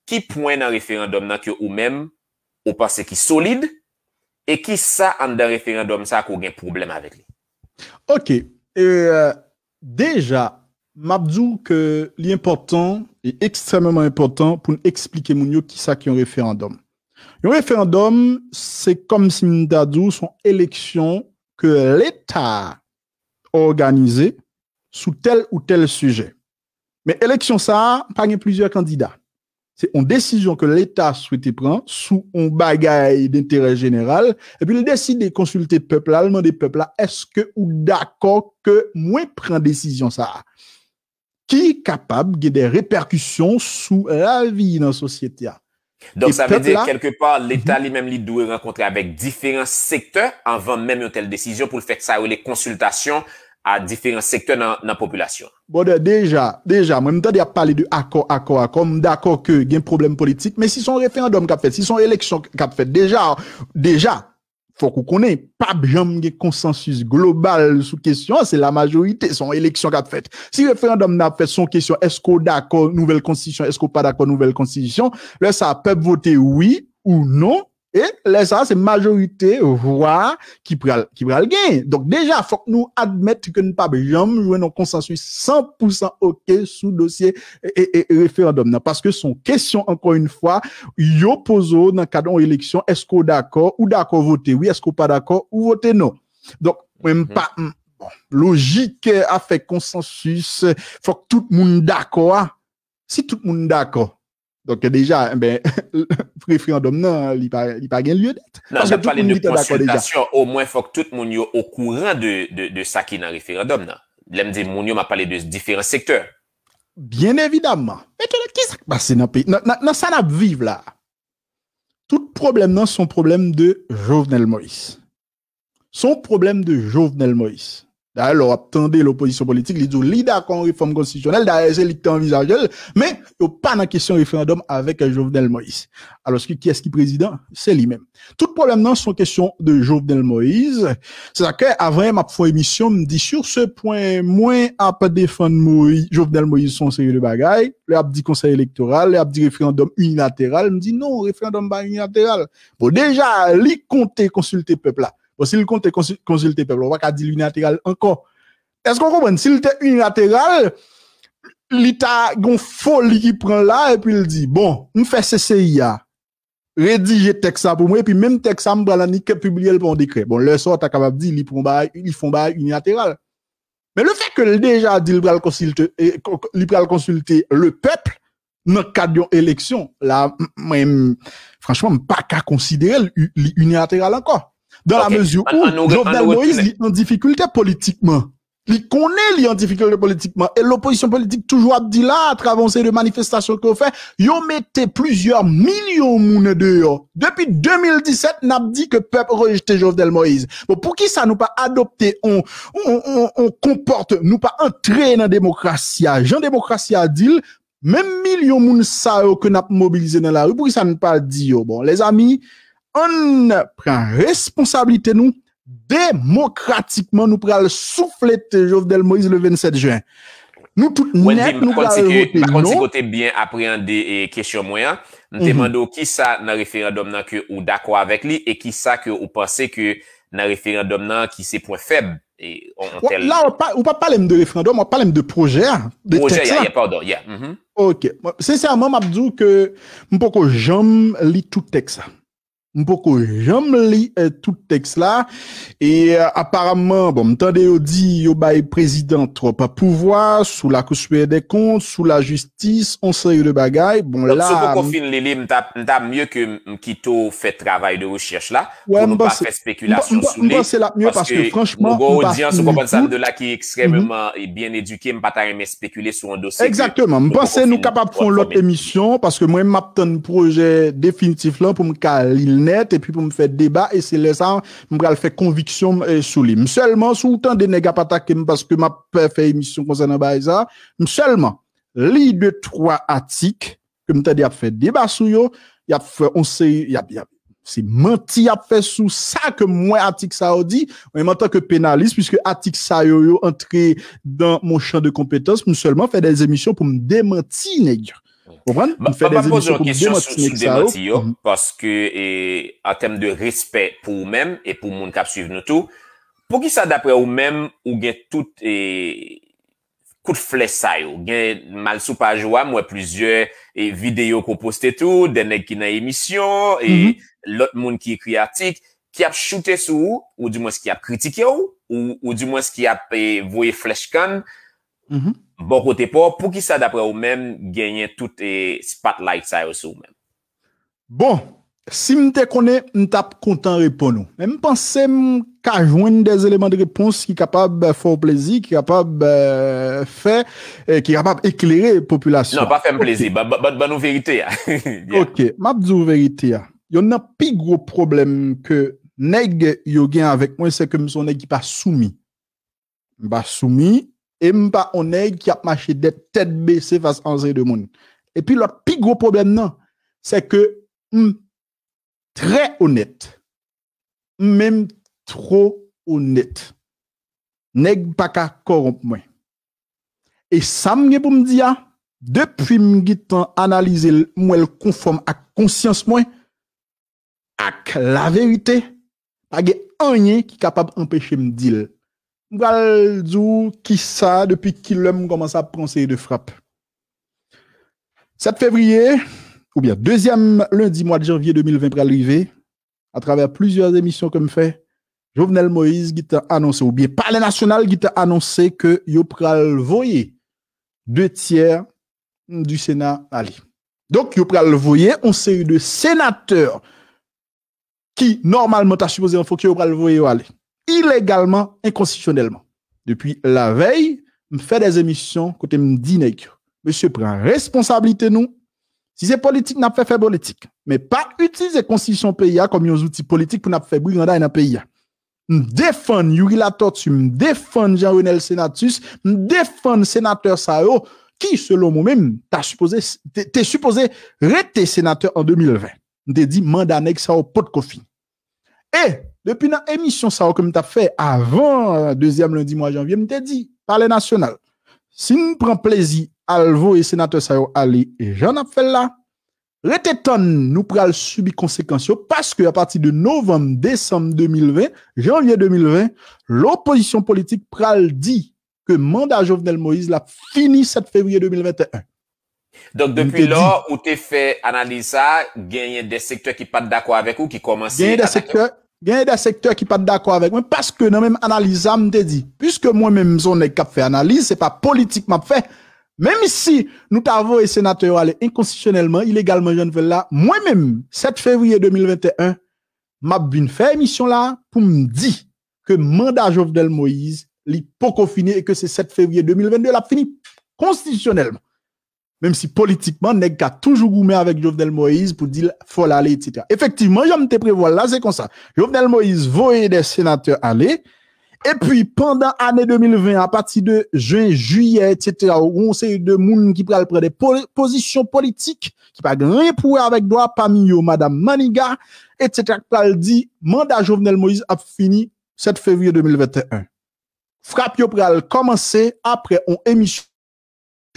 ki pwen nan referandom nan ki ou men, ou pase ki solide, e ki sa an dan referandom sa akou gen problem avek li. Ok, e euh, deja, Mabdou que l'important est extrêmement important pour expliquer mon qui ça qui est un référendum. Un référendum, c'est comme si Mdadou son élection que l'État organisé sous tel ou tel sujet. Mais élection ça, pas plusieurs candidats. C'est une décision que l'État souhaite prendre sous un bagaille d'intérêt général. Et puis, il décide de consulter le peuple allemand, des peuples est-ce que ou d'accord que moi prends décision ça? ki kapab ge de reperkusyon sou la vi nan sosyete a. Don sa ve de dire, kelke par, l'Etat li menm li dwe renkontre avèk diferent sektè anvan menm yo tel desisyon pou l'fèk sa ou li konsultasyon a diferent sektè nan populasyon. Bon, deja, deja, mwenm ta de ap pale de akon, akon, akon, mdakon ke gen problem politik, men si son referandom kap fèd, si son eleksyon kap fèd, deja, deja, faut qu'on ait pas un consensus global sous question, c'est la majorité, son élection qu'a fait. Si le référendum n'a fait son question, est-ce qu'on d'accord nouvelle constitution, est-ce qu'on pas d'accord nouvelle constitution, là, ça, peut voter oui ou non, et là, ça, c'est majorité voix qui pral, qui pral gain. Donc, déjà, faut que nous admettre que nous pas jamais jouer un consensus 100% OK sous dossier et, référendum. Parce que son question, encore une fois, yo pose dans le cadre élection, est-ce qu'on d'accord ou d'accord voter oui, est-ce qu'on pas d'accord ou voter non. Donc, même mhm. pas, hmm, logique à faire consensus, faut que tout le monde d'accord. Si tout le monde d'accord, donc déjà, eh ben, (laughs) referandom nan, li pa gen lye det. Nan, jen pale de konsultasyon, o mwen fok tout moun yo o kouran de sa ki nan referandom nan. Lem de moun yo ma pale de diferent sektör. Bien evidamman. Met yo net ki sak pase nan peyi? Nan san ap vive la. Tout problem nan son problem de Jovenel Moïse. Son problem de Jovenel Moïse. D'ailleurs, attendait l'opposition politique, ils dit li d'accord réforme constitutionnelle, d'ailleurs, c'est l'idée envisageable, mais, il pas la question référendum avec Jovenel Moïse. Alors, qui est-ce qui président? C'est lui-même. Tout problème, non, sont question de Jovenel Moïse. C'est à que, avant, ma foi émission, me dit, sur ce point, moins à pas défendre Moïse, Jovenel Moïse, son sérieux de bagaille, le dit conseil électoral, le dit référendum unilatéral, me dit, non, référendum pas unilatéral. Bon, déjà, lui compter consulter peuple là. Si le compte consulter peuple, on va pas dire unilatéral encore. Est-ce qu'on comprend? S'il était unilatéral, l'État une folie qui prend là, et puis il dit, bon, on fait CCIA. Rédiger texte pour moi, et puis même texte ça, me ni que publier le décret. Bon, le sort, es capable de dire, ils font bail, unilatéral. Mais le fait que déjà dit, qu'il consulter, consulter le peuple, dans le cadre d'une élection, là, même, franchement, pas qu'à considérer l'unilatéral encore dans la mesure où Moïse est en difficulté politiquement. Il connaît en difficulté politiquement. Et l'opposition politique toujours a dit là, à travers ces manifestations qu'on fait, ont mis plusieurs millions de monde dehors. Depuis 2017, n'a dit que peuple rejeté Jovenel Moïse. Bon, pour qui ça nous pas adopté, on, on, on, comporte, nous pas entrer dans la démocratie. Jean démocratie a dit, même millions de monde ça que n'a mobilisé dans la rue, pour qui ça nous pas dit, bon, les amis, On pren responsabilite nou demokratikman nou pre al souflet Jof Del Moïse le 27 juan. Nou tout mwenèp, nou pre al voté nou. Mwenvi, mwen konti kote apren de kesyon mwen, mwen temando ki sa nan referandom nan ki ou dakwa avek li e ki sa ki ou panse ki nan referandom nan ki se pouen feb. La ou pa palem de referandom, ou palem de proje, de teksa. Proje, ya, ya, pardon, ya. Mhm. Ok, sènsèrman m ap djou m pou ko jom li tout teksa. m pou ko jom li eh, tout teks la e eh, aparamman bon, m tande yo di yo baye prezident trop a pouvoi sou la kouspye de kont, sou la justis on se yo de bagay m ta m mye ke m kito fè travay de rechèche la pou nou pa fè spekulasyon sou le m banse la m mye parce ke franchman m banse nou kapap fon lot emisyon m banse nou kapap fon lot emisyon m banse nou kapap fon lot emisyon m banse nou kapap fon lot emisyon net, et puis pou m'fè débat, et c'est laissant m'pral fè konviksyon sou li. M'sèlman, sou tan de nega patakèm paske m'ap fè emisyon konsen an bayza, m'sèlman, li de 3 atik, kèm tè di ap fè débat sou yo, y ap fè, on se, y ap, y ap, se menti ap fè sou sa ke mwen atik saodi, mwen m'antan ke penalis, pwiske atik sa yo yo entri dan moun chan de kompetans, m'sèlman fè des emisyon pou m'demanti nega. Mwen pa pose yon kesyon sou sou demoti yo, paske an tem de respet pou ou men, e pou moun kap suiv nou tou, pou ki sa dapre ou men, ou gen tout kout flesa yo, gen malsou pa jwa, mwen plizye videyo ko poste tou, denek ki nan emisyon, e lot moun ki kriyatik, ki ap chute sou ou, ou di mwen se ki ap kritike ou, ou di mwen se ki ap voye fleskan, mwen, mm-hmm. bon kote po pou ki sa dapre ou men genye tout e spotlight sa ou men. Bon, si m te kone, m tap kontan repon nou. Men m panse m kajwen des eleman de repons ki kapab faw plezi, ki kapab euh, fè, ki kapab eklere populasyon. Nan, pa fèm plezi, ba nou verite (laughs) ya. Map zou verite ya, yon nan pi gro problem ke neg yo gen avèk mwen se ke m son ekip a soumi. M ba soumi E m pa onek ki ap mache det tete besi fase anze de mouni. E pi lor pi gro problem nan, se ke m tre onet, m menm tro onet, neg baka koromp mwen. E sa m gen pou m diya, depri m gen tan analize mwen konform ak konsyans mwen, ak la verite, agen anye ki kapab empeshe m dil. vais dire qui ça depuis qui l'homme commence à prendre de frappe. 7 février, ou bien deuxième lundi mois de janvier 2020 pour arriver, à travers plusieurs émissions comme fait, Jovenel Moïse qui t'a annoncé, ou bien Palais National qui t'a annoncé que yo pral voyer deux tiers du Sénat aller. Donc, yo pral on une série de sénateurs qui normalement t'a supposé en faut que yo pral aller illégalement, inconstitutionnellement. Depuis la veille, me fait des émissions côté me dit monsieur prend responsabilité nous. Si c'est politique, n'a pas fait politique, mais pas utiliser constitution pays comme un outil politique pour n'a faire brigandage dans pays. Me défend Yuri Latortu, me défend Jean-Renel Senatus, me défend sénateur Sao qui selon moi-même est supposé t'es supposé rester sénateur en 2020. Me dit mandat ça au pot de coffee. Et depuis dans émission ça que as fait avant euh, deuxième lundi mois janvier, t'ai dit parler national. Si nous prend plaisir Alvo et sénateur ça Ali et j'en a fait là. Tétons nous pral subir conséquences parce que à partir de novembre décembre 2020, janvier 2020, l'opposition politique pral dit que mandat Jovenel Moïse l'a fini 7 février 2021. Donc, depuis lors, où tu fait analyse ça, il y a des secteurs qui ne pas d'accord avec vous, qui commencent à. Il il y a des secteurs qui ne pas d'accord avec moi parce que dans même analyse, me dit, puisque moi-même, je cap fait analyse, ce n'est pas politiquement fait. Même si nous avons et sénateurs inconstitutionnellement, illégalement, je ne veux là, moi-même, 7 février 2021, m'a bien fait émission là pour me dire que mandat Jovenel Moïse, il pas fini et que c'est 7 février 2022, l'a fini constitutionnellement même si politiquement, nèg a toujours goumé avec Jovenel Moïse pour dire faut aller, etc. Effectivement, j'aime te prévoir là, c'est comme ça. Jovenel Moïse voyait des sénateurs aller. Et puis, pendant l'année 2020, à partir de juin, juillet, etc., on sait de monde qui prennent des positions politiques, qui pas rien pour avec droit, parmi eux, Madame Maniga, etc., qui dit, mandat Jovenel Moïse a fini 7 février 2021. Frappe yo pral commencer après on émission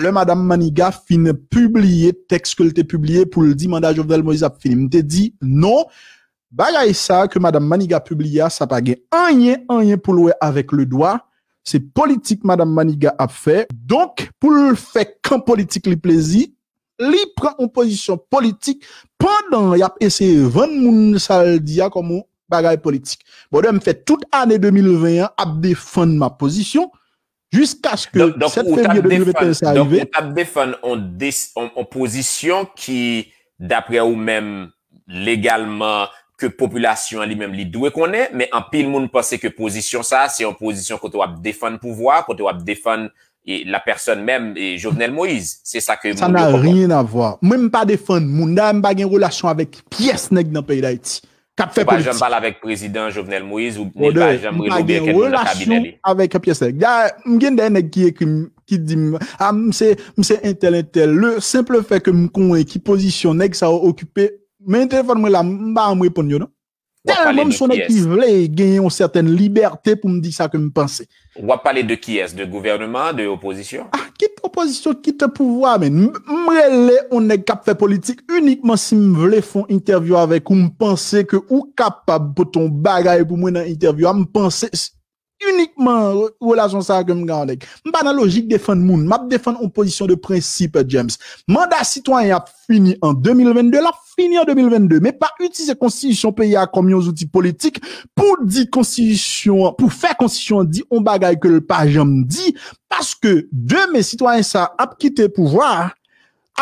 Le Madame Maniga fin publie teks ke l te publie pou l di manda Jovdel Moïse ap fin. M te di, non, bagay sa ke Madame Maniga publia, sa pa gen anyen anyen pou loue avek le doa. Se politik Madame Maniga ap fe. Donk pou l fek kan politik li plezi, li pran ou pozisyon politik pandan yap ese 20 moun sal diya komo bagay politik. Bode m fe tout ane 2021 ap defan ma pozisyon Jusk aske 7 fevye 2021 se a yve. Donk ou ta b defon, on posisyon ki dapre ou men legalman ke populasyon li men li dwe konen, men an pil moun pase ke posisyon sa, se yon posisyon kote wap defon pouvwa, kote wap defon la person men e Jovenel Moïse. Sa nan rien avwa. Mwen pa defon, moun nan bagen relasyon avek piyes neg nan peyda iti. Kapte politik. Se pa jen bala vek prezident Jovenel Moïse, ou ni pa jen brilou biye ket mou la kabine li. Mwen a de relasyon avek kapye se. Gya, mgen den ek ki di mwen, a mse intel-intel. Le simple fe ke m kon ek ki pozisyon ek, sa wè okupè, mwen telefon mwen la mba mwen pon yo, non? Ou ap pale de ki es, de gouvernement, de ah, oposisyon? A, kit oposisyon, kit pouvoi, men, mre le, on ne kap fe politik, unikman si m vle fon intervyo avek ou m pense ke ou kapab poton bagaye pou mwen nan intervyo, a m pense... Unikman wè la jonsa akèm gandèk. Mpa nan logik defan moun. Mpa defan oposisyon de prinsip jems. Mpa da sitwany ap fini an 2022. La fini an 2022. Mè pa utise konstisyon peyi akomyo zouti politik pou di konstisyon, pou fè konstisyon di on bagay kèl pa jom di. Paske de mè sitwany sa ap kite pouvoar,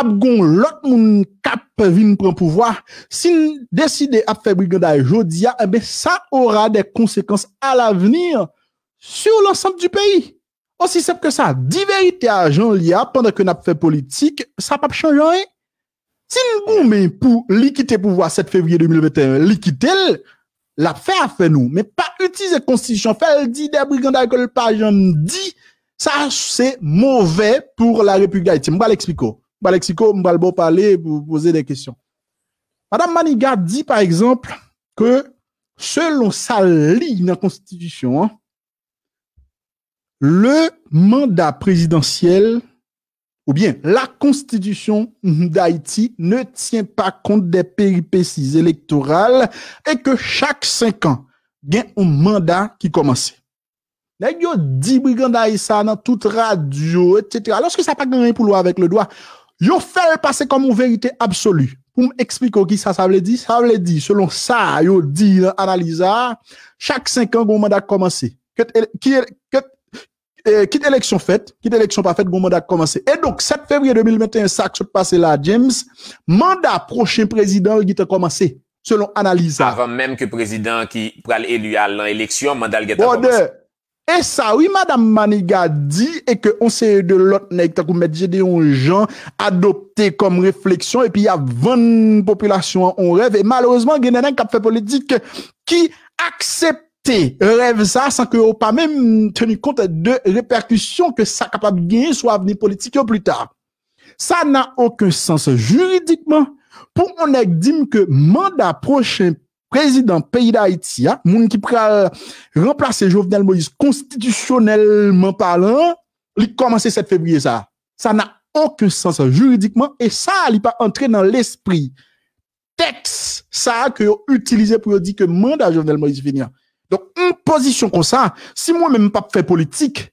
ap gon lot moun kap vin pran pouvoar. Sin deside ap fè brigandaj jodia, ah, eh mpe sa ora de konsekans al avenir sur l'ensemble du pays. Aussi simple que ça, diversité à Jean Lia pendant que n'a fait politique, ça pas changé rien. Si nous mais pour liquider pouvoir 7 février 2021, liquider l'affaire fait nous, mais pas utiliser constitution, faire dit des brigands d'alcool pas dit, ça c'est mauvais pour la République d'Haïti. Je vais l'expliquer. Je vais l'expliquer, je vais parler pour poser des questions. Madame Maniga dit par exemple que selon sa ligne dans la constitution, hein, le mandat prezidentiel, ou bien la konstitisyon d'Haïti ne tient pa kont de peripesis elektoral et que chaque 5 ans gen un mandat ki komanse. Nèk yo dibrigan d'Haïsa nan tout radio, etc. Lorske sa pa gen rien pou lwa vek le doa, yo fèl passek an moun verite absolu. Pou m ekspliko ki sa sa vle di, sa vle di, selon sa yo di analisa, chaque 5 ans gen un mandat komanse. Ket Kit eleksyon fèt, kit eleksyon pa fèt, bon mandat komanse. Et donc, 7 februyè 2021, sa akso te pase la James, mandat prochen prezident gite komanse, selon analisa. Avan mèm ke prezident ki pral elu al l'eleksyon, mandat gite komanse. Bwode, e sa, oui, madame Maniga di e ke on se de lot nek takou medje de yon jan adopte kom refleksyon e pi ya 20 populasyon an rev, e malorosman, genenè kap fè politik ki aksepte rêve ça sans que on pas même tenu compte de répercussions que ça capable gagner sur l'avenir politique plus tard. Ça n'a aucun sens juridiquement pour on dit que mandat prochain président pays d'Haïti, hein, moun qui pral euh, remplacer Jovenel Moïse constitutionnellement parlant, il commence cette février ça. Ça n'a aucun sens juridiquement et ça n'est pas entré dans l'esprit texte ça que utilisé pour dire que mandat Jovenel Moïse finit. Don, m'pozisyon kon sa, si mwen men m'pap fè politik,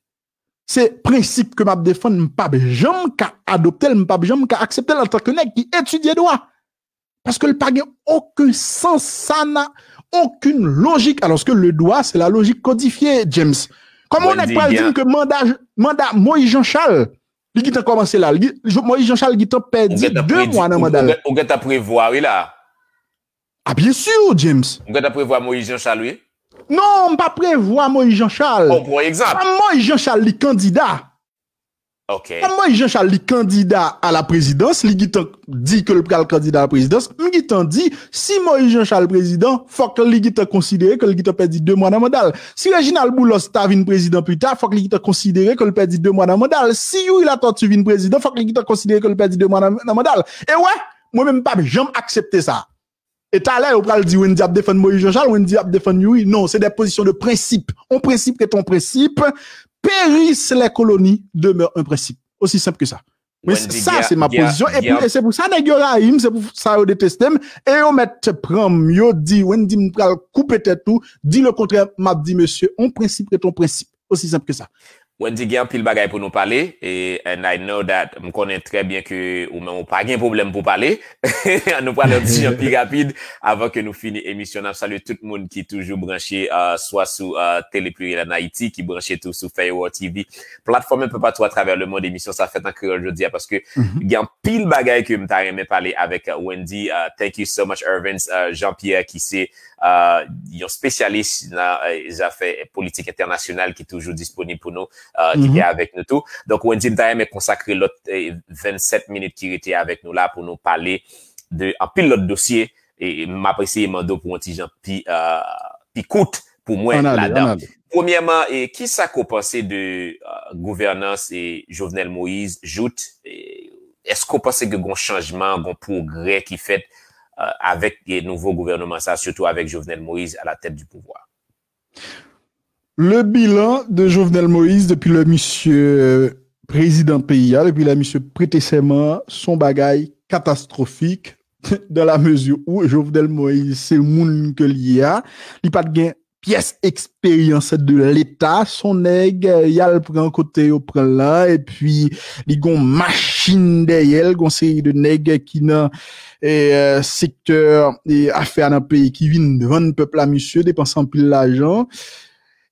se prinsip ke m'ap defon m'pap jom ka adopte l, m'pap jom ka aksepte l atakonek ki etudye doa. Paske l pa gen okke sans sana, okkune logik. Aloske le doa, se la logik kodifiye, James. Koman ek prezime ke manda Moïse Jean-Charles, li gita komanse la, Moïse Jean-Charles gita pedi de mwa nan manda l. O gen ta prevoa, wè la? A, byen syou, James. O gen ta prevoa Moïse Jean-Charles, wè? Non, m pa prevo a moi Jean-Charles. Oh, bon, ok, exact. A moi Jean-Charles li kandida. Ok. A moi Jean-Charles li kandida a la prezidans, li giton di ke l pral kandida a la prezidans, m giton di, si moi Jean-Charles prezidans, fok li giton konsidere ke li giton pedi 2 mwan a modal. Si Reginald Boulos ta vi n prezidans pwita, fok li giton konsidere ke li pedi 2 mwan a modal. Si you il a tot suvi n prezidans, fok li giton konsidere ke li pedi 2 mwan a modal. E wè, m wè m pa jom aksepte sa. Et t'as l'air, l'heure, on parle dit Wendy a défend Moïse Jean-Charles, Wendy a défend Yuri. Non, c'est des positions de principe. On principe que ton principe. Périsse les colonies, demeure un principe. Aussi simple que ça. Mais ça, c'est ma position. Et puis, c'est pour ça, pas, c'est pour ça, on déteste. Et on met prom, on dit, Wendy va couper tout, dit le contraire, m'a dit monsieur, on principe que ton principe. Aussi simple que ça. Wendy gen pile bagay pour nous parler et, and I know that, m konen très bien que, ou men pas pa problème pour pou parler (laughs) an nou pale ti rapide, avant que nous finissions l'émission. Salut tout tout monde qui toujours branche, euh, soit soit sur uh, Telepluriel en qui qui branche tout sur Firewall TV, un pe partout à travers le moun emisyon, ça fait an aujourd'hui parce que mhm. il y a pil bagay ke m ta reme pale avek euh, Wendy, euh, thank you so much Irvins, Jean-Pierre qui sait. yon spesyalist nan zafè politik internasyonal ki toujou disponib pou nou, ki lè mhm. avèk nou tou. Donk, wèn jim taè mè konsakre lòt eh, 27 minit ki lè tè avèk nou la pou nou palè anpil lòt dosye, e m'apresye yon mando pou an ti jan, pi kout pou mwen l'adam. Poumyèman, ki sa kòpansè de euh, gouvernance Jouvenel Moïse, jout, eskòpansè gè gòn chanjman, gòn progrè ki fèt Euh, avec les nouveaux gouvernements, ça, surtout avec Jovenel Moïse à la tête du pouvoir. Le bilan de Jovenel Moïse depuis le monsieur euh, président PIA, hein, depuis le monsieur prêté son bagaille catastrophique (laughs) dans la mesure où Jovenel Moïse, c'est le monde que l'IA, il n'y a pas de gain pièce expérience de l'État, son y il a le prend côté au prend là, et puis, a une machine derrière, une série de nègres qui n'a, euh, secteur, et affaire dans pays qui viennent vendre peuple à monsieur, dépensant plus l'argent.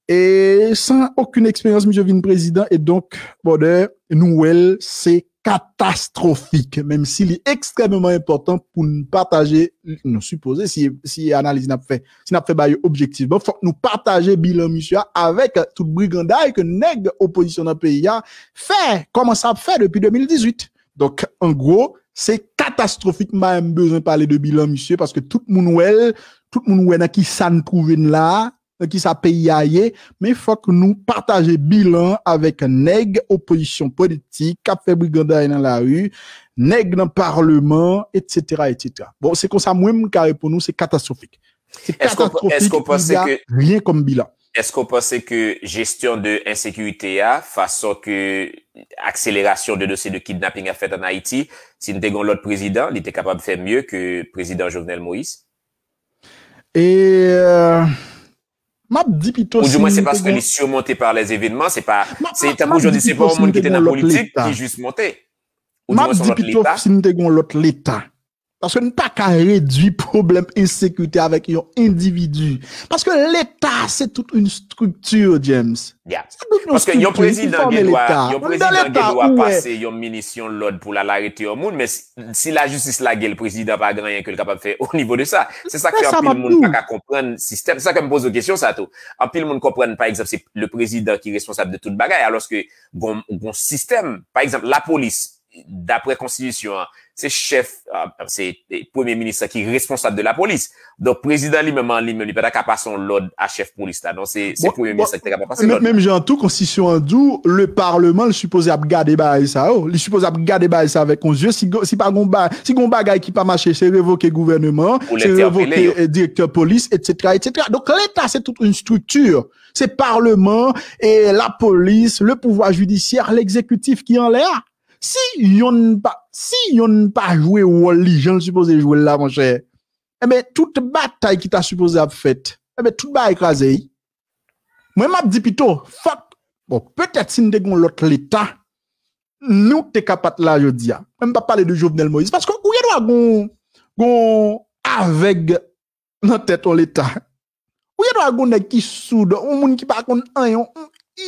Et sans aucune expérience, monsieur vient président, et donc, bon, Noël nous, c'est catastrophique, même s'il est extrêmement important pour nous partager, nous supposer, si, si analyse n'a fait, si n'a fait bah, objectivement, faut nous partager bilan, monsieur, avec tout brigandage que nègre opposition d'un pays a fait, comment ça fait depuis 2018. Donc, en gros, c'est catastrophique, même besoin de parler de bilan, monsieur, parce que tout le monde, tout le monde, qui s'en trouve là, qui s'appelle pays mais faut que nous partager bilan avec neg opposition politique, cap fait dans la rue, nègre dans le parlement, etc., etc. Bon, c'est comme ça, moi, pour nous, c'est catastrophique. C'est catastrophique. Est-ce qu'on pensait que. Rien comme bilan. Est-ce qu'on pensait que gestion de insécurité a, façon que accélération de dossier de kidnapping a fait en Haïti, si nous avons l'autre président, il était capable de faire mieux que le président Jovenel Moïse? Et, euh, Ou di mwen se pas kon li surmonté par les événements, se pa moun ki ten a politik ki jous monté. Ou di mwen se monté l'État. Paske nou pa ka redwi problem e sekwite avèk yon individu. Paske l'Etat, se tout yon strukture, James. Ya, paske yon prezidan gen do a yon prezidan gen do a pase yon minisyon l'od pou la larite yon moun, men si la justice la gen, le prezidan pa agran yon ke l'kapap fè au nivou de sa. Se sa ke anpil moun pa ka komprenn sistem. Se sa ke m pouz ou kesyon sa tou. Anpil moun komprenn, par exemple, se le prezidan ki responsab de tout bagay, aloske yon bon, sistem, par exemple, la polis dapre konstitusyon an, Se chef, ah, se premier ministre Ki responsable de la police Don prezident li mèman li mèman Ni patak apason l'ode a chef police Don se bon, premier ministre Mèm jantou, konsisyon an dou Le parlement, le supposable gadebaye sa oh. Le supposable gadebaye sa Si gong bagaye ki pa mache Se revoke gouvernement Se revoke direkteur police Etc, etc Don l'état, se tout une structure Se parlement, la police, le pouvoir judiciaire L'exécutif ki an lè a Si yon pas, si yon pas joué rôle, j'en supposé jouer là, mon cher. Eh ben, toute bataille qui t'a supposé à faite, eh ben, toute bataille écrasée. Moi, m'a dit plutôt, fuck. Bon, peut-être si nous avons l'autre l'État, nous t'es capable là, je dis, ah. même pas parler de Jovenel Moïse, parce qu'on où y a gon, gon, avec, notre tête, l'État. Où y a gon, qui soude, un monde qui par contre, un,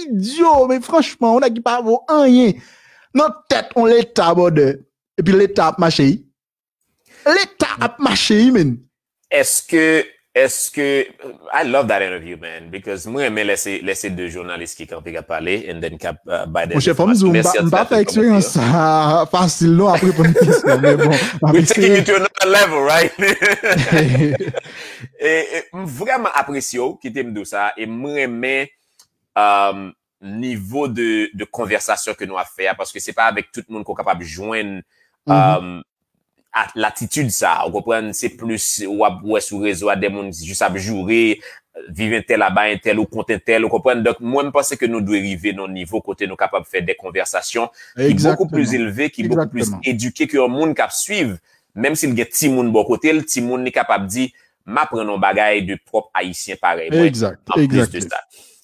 idiot, mais franchement, on a qui par un, Not tèt on lè ta bode, epi lè ta ap mache yi. Lè ta ap mache yi men. Eske, eske, I love that interview men, because mwen eme lese de jounalist ki kapiga pale, and then kap, by the way. Mwen se fòmiz ou mbata experience fasil nou apre pou mwen kise men. We're taking you to another level, right? Vreman apresyo ki tem do sa, e mwen eme mwen eme nivou de konversasyon ke nou a fè ya, paske se pa avèk tout moun kon kapab jwen at mhm. euh, l'atitude sa, ou kompren se plus ou ap wè sou rezo adè moun jous ap jure vivèn tel aban tel ou konten tel ou kompren, dok mwen mpense ke nou dwe rive nou nivou kote nou kapab fè de konversasyon ki moukou plus elve, ki moukou plus eduke ki yon moun kap suiv mèm se lge ti moun bokote, ti moun ni kapab di ma pren nou bagay de prop aisyen pare, mwen mwen mwen mwen mwen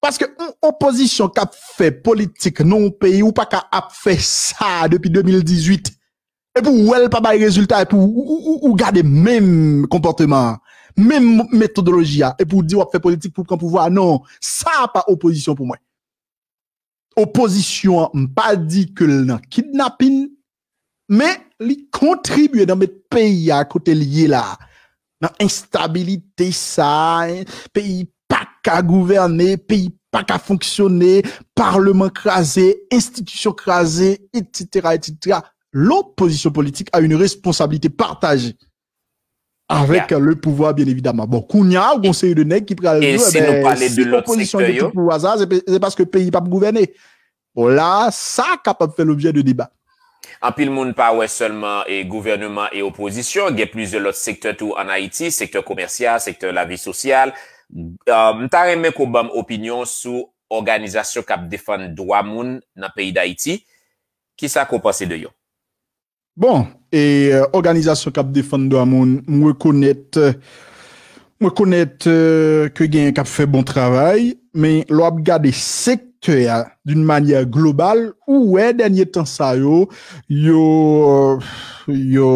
Parce que opposition qui a fait politique non pays ou pas qui a fait ça depuis 2018. Et pour elle pas de résultat et pour ou, ou, même comportement, même méthodologie et pour dire on fait politique pour prendre pouvoir non, ça pas opposition pour moi. Opposition pas dit que le kidnapping mais il contribue dans mes pays à côté lié là dans instabilité ça hein, pays qu'à gouverner, pays pas qu'à fonctionner, parlement crasé, institution crasée, etc., etc. L'opposition politique a une responsabilité partagée avec le pouvoir, bien évidemment. Bon, Kounia, conseiller de neige qui prend le eh ben, de l'opposition de c'est parce que le pays pas gouverner. Bon, là, ça capable de faire l'objet de débat. En pile monde parle seulement et gouvernement et opposition, il y a plus de secteurs tout en Haïti, secteur secteur secteur de la vie sociale, Euh, mta reme kou bam opinyon sou organizasyon kap defan dwa moun na peyi da iti ki sa kou pase de yo? Bon, e euh, organizasyon kap defan dwa moun mwe konet euh, mwe konet ke gen kap fe bon travay men lo ap gade sekte ya d'un manye global ou wè denye tan sa yo yo yo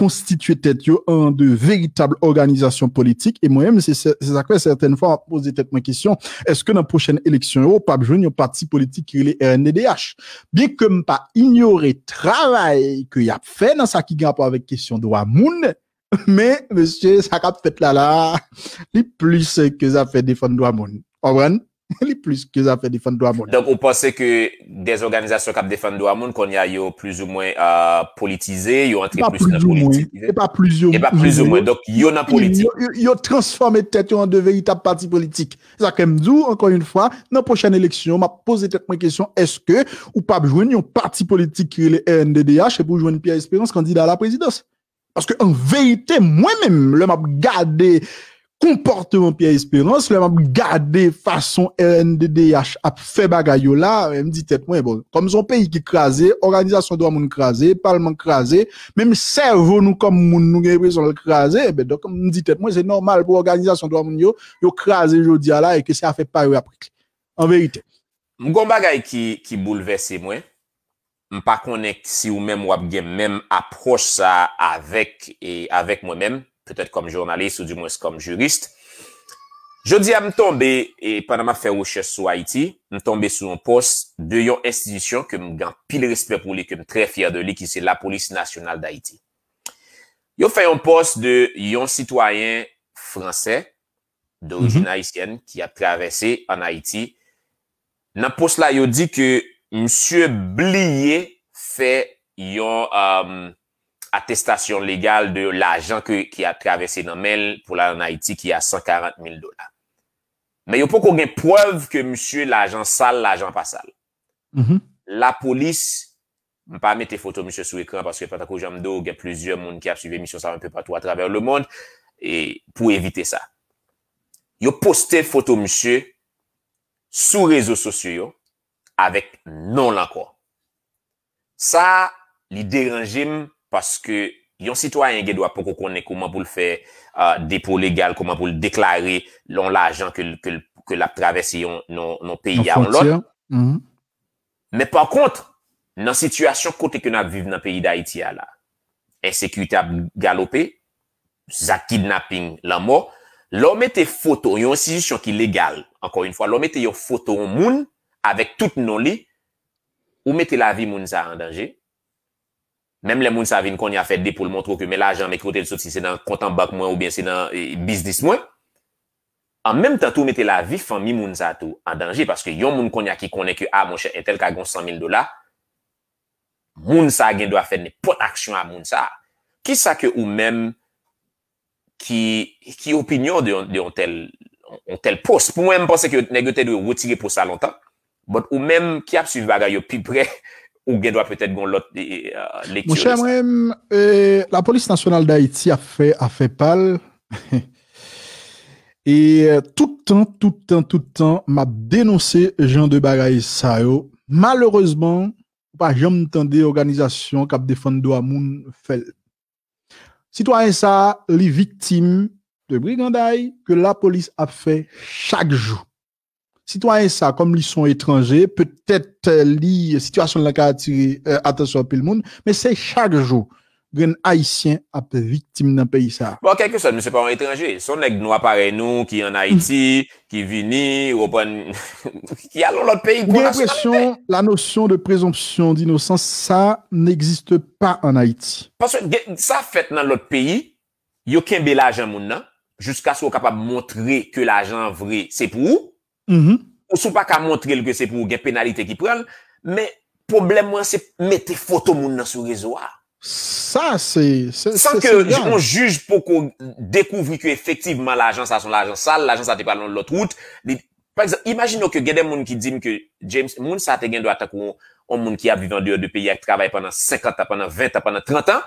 konstituye tet yo an de veytable organizasyon politik e mwen mwen se sakwe certaine fwa ap pose tet mwen kisyon, eske nan prochen eleksyon yo, pa bjoun yo pati politik ki li RNDDH, biye kem pa ignore travay ki ap fè nan sa ki gampo avèk kisyon do amoun, men mwen sè sakwa pèt la la li plis ke zafè defan do amoun Pagwen, (laughs) li plis ki yo ap defen do amoun. Donk ou pase ke des organizasyon kap defen do amoun, kon ya yo plis ou mwen euh, politize, yo antre plis nan politik. E pa plis ou mwen. E pa plis ou mwen, donk yo nan politik. Yo transforme tet yo an de veyitab parti politik. Sa kem zou, ankon yon fwa, nan pochane leksyon, ma pose tet mwen kesyon, eske ou pa jwenn yon parti politik ki le NDDH e pou jwenn piya esperans kandida la prezidans. Paske an veyite mwen menm, le map gade... komportement pi espérance, lè mèm gade fason LNDDH ap fè bagay yo la, mèm ditet mwen, bon, kom son peyi ki krasè, organizasyon do amoun krasè, palman krasè, mèm servon nou kom moun nou geni preson lal krasè, mèm ditet mwen, se normal pou organizasyon do amoun yo, yo krasè jodi ala, e ke se a fè pari wè ap reklè, an verite. M gom bagay ki bouleve se mwen, m pa konèk si ou mèm wap gen mèm aproche sa avèk eh, mwen mèm, peut-être comme journaliste ou du moins comme juriste, je dis à m'tomber, et pendant ma faire recherche sous Haïti, m'tomber sous un poste de yon institution que m'gant pile respect pour lui, que m'très fière de lui, qui c'est la police nationale d'Haïti. Yo faye un poste de yon citoyen français, d'origine mhm. haïtienne, qui a traversé en Haïti. Na poste-là, yo di que M. Blier faye yon... Euh, atestasyon legal de l'ajan ki a travesse nan men, pou la nan Haiti ki a 140 000 dola. Men yo pou kon gen preuve ke msye l'ajan sal, l'ajan pa sal. La polis mpa mette foto msye sou ekran paske patako jam do, gen plezyon moun ki ap suvi msye sal anpe patwa traver le moun pou evite sa. Yo poste foto msye sou rezo sosyo avèk non lankwa. Sa li deranjim Paske yon sitwa yon gèdwa pou kou konen kouman pou l fè depo legal, kouman pou l deklare lon l ajan ke l ap travesse yon non, non peyi yon lon. Mhm. Men pa kont, nan sitwasyon kote ke nan ap vive nan peyi da iti ya la, ensekwite ap galope, za kidnapping lan mo, lon mette foto, yon sitwasyon ki legal, lon mette yon foto moun, avèk tout non li, ou mette la vi moun za an danje, Mèm lè euh, moun sa vin konye a fè depol moun troke, mè l'ajan mè krotèl sot si sè nan kontan bak mwen ou bè sè nan bizdis mwen, an mèm tan tou mète la vifan mi moun sa tou an danje, paske yon moun konye a ki konè kyo a moun chè, entel ka gon 100.000 dola, moun sa gen do a fè nè pot aksyon a moun sa. Ki sa ke ou mèm ki opinyon de yon tel pos? Pou mèm panse ki yo negote de yo rotire pos a lontan, bot ou mèm ki ap suivi bagay yo pi brek, ou bien doit peut-être l'autre la police nationale d'Haïti a fait, a fait pâle. (laughs) Et tout le temps, tout le temps, tout le temps, m'a dénoncé Jean de Bagay Sayo. Malheureusement, pas jamais entendu organisation cap défendre droit moun fait. Citoyen ça, les victimes de brigandage que la police a fait chaque jour. Citoyen sa, kom li son etranje, petet euh, li situasyon la ka ataswa pou l moun, men se chak jo, gen aisyen apè vitim nan peyi sa. Bon, kek ke son, men se pa an etranje. Son ek nou apare nou ki an Haiti, ki hmm. vini, ou opan, ki alon lot peyi pou nasan an peyi. Gen presyon, la nosyon de prezomsyon di nosans, sa n'existe pa an Haiti. Paswen, gen sa fet nan lot peyi, yo kenbe la ajan moun nan, jiska sou kapab montre ke la ajan vre, se pou ou? Mhm. ou sou pa ka montre elke se pou gen penalite ki pren men problem mwen se mette foto moun nan sou rezoa sa se san ke joun juj pou ko dekouvri ki efektivman la jans a son la jans sal la jans a te pranon lout route imagine yo ke gen den moun ki dim moun sa te gen do atakou moun ki a vivan de ou de peyi a ki travay panan 50, panan 20, panan 30 an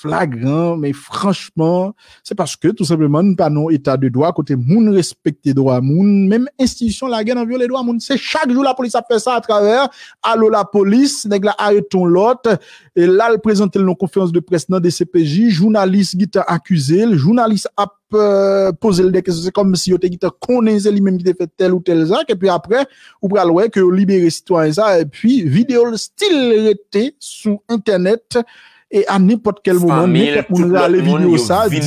flagrant, mais franchement, c'est parce que tout simplement, nous pas non état de droit, côté moun respecté, droit moun, même institution la guerre en viole droit moun. C'est chaque jour la police a fait ça à travers, allô la police, pas la arrêtons l'autre, et là, le présente nos conférence de presse dans des CPJ, journaliste qui t'a accusé, le journaliste a euh, posé poser des questions. C'est comme si on était connaissait lui-même qui fait tel ou tel ça Et puis après, ou le ouais, que libérer citoyen ça. Et puis, vidéo le style était sur Internet E an nipot kel momen, nipot pou nye alevi yo sa, di...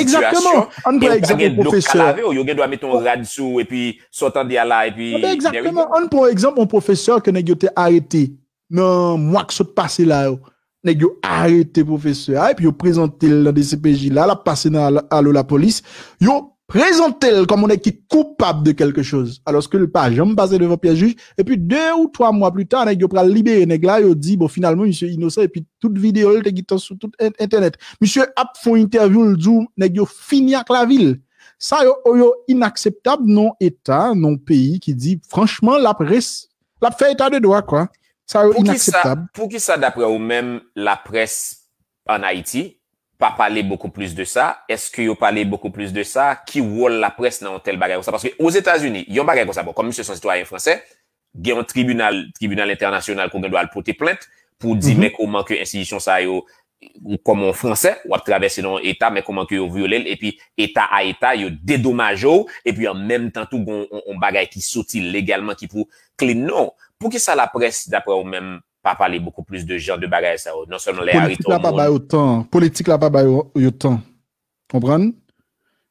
Exactement, an pou eksempon profeseur. Yo gen do a meton rad sou, e pi sotan di ala, e pi... Exactement, an pou eksempon profeseur ke neg yo te arete, nan mwak sot pase la yo, neg yo arete profeseur, e pi yo prezante lade sepeji la, la pase nan alo la polis, yo... Prezontel komon ek ki koupap de kelke chouz. Aloske l pa, jom pase devon piye juj, epi 2 ou 3 mwa plu ta, neg yo pral liber, neg la yo di, bo finalmen, msye inosa, epi tout videol te gitansou tout internet. Msye ap foun intervyou l zou, neg yo fini ak la vil. Sa yo inakseptab non eta, non peyi ki di, franchman, la pres, la fey eta de doa, kwa. Sa yo inakseptab. Pou ki sa, dapre ou men, la pres an Haiti, pa pale boko plis de sa, eske yo pale boko plis de sa, ki wol la pres nan tel bagay kon sa? Paske, os Etats-Unis, yon bagay kon sa, bon, kon misye son sitwayen franse, gen yon tribunal, tribunal internasyonal kon gen do al pote plente, pou di mhm. men kon manke insidisyon sa yo kon mon franse, wap travesse nan etat, men kon manke yo violel, epi etat a etat yo dedomaj yo, epi an men tantou gon bon, bagay ki soti legalman ki pou kli non. Pou ki sa la pres, dapre ou men pa pale beaucoup plus de gen, de bagay sa yo. Non se non le hariton moun. Politik la pa bay otan. Politik la pa bay otan. Kompran?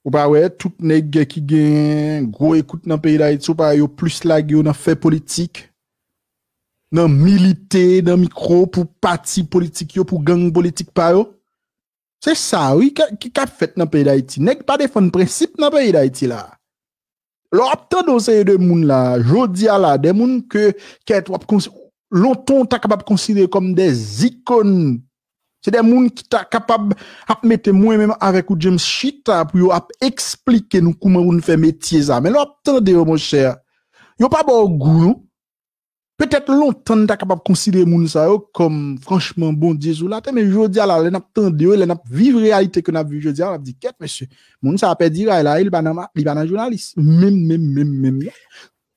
Ou pa we, tout neg gen ki gen gro ekout nan peyi da iti ou pa yo plus lag yo nan fe politik. Nan milite, nan mikro pou pati politik yo pou gen politik pa yo. Se sa, ki ka fet nan peyi da iti? Neg pa defon prinsip nan peyi da iti la. Lo aptan do se yo demoun la. Jodi a la, demoun ke ket wap kons... longtemps t'as capable considérer comme des icônes c'est des gens qui sont capable de mettre moi-même avec James Chita pour expliquer nous comment on fait métier ça. Mais là, attendez, mon cher. a pas bon goût, Peut-être longtemps, tu capable de considérer les ça comme franchement bon Dieu sous la terre. Mais je dis à la, les attendez, les n'a vivre réalité que n'a vu. Je dis à dit, quest monsieur? Moun ça a perdu, là, il va journaliste. Même, même, même, même.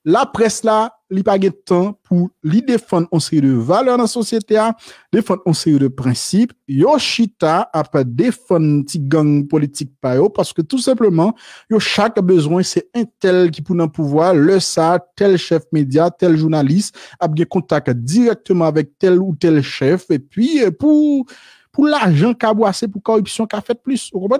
La presse là, li pa de temps pour li defan on série de valeur la société a, défendre on seri de principes. Yoshita chita ap defan ti gang politik pa yo, tout simplement, yo besoin c'est bezwen se intel qui pou nan pouvoir le sa, tel chef média, tel journaliste, a gen contact directement avec tel ou tel chef, et puis euh, pour pour l'argent ka c'est pour corruption ka fait plus, ou plus.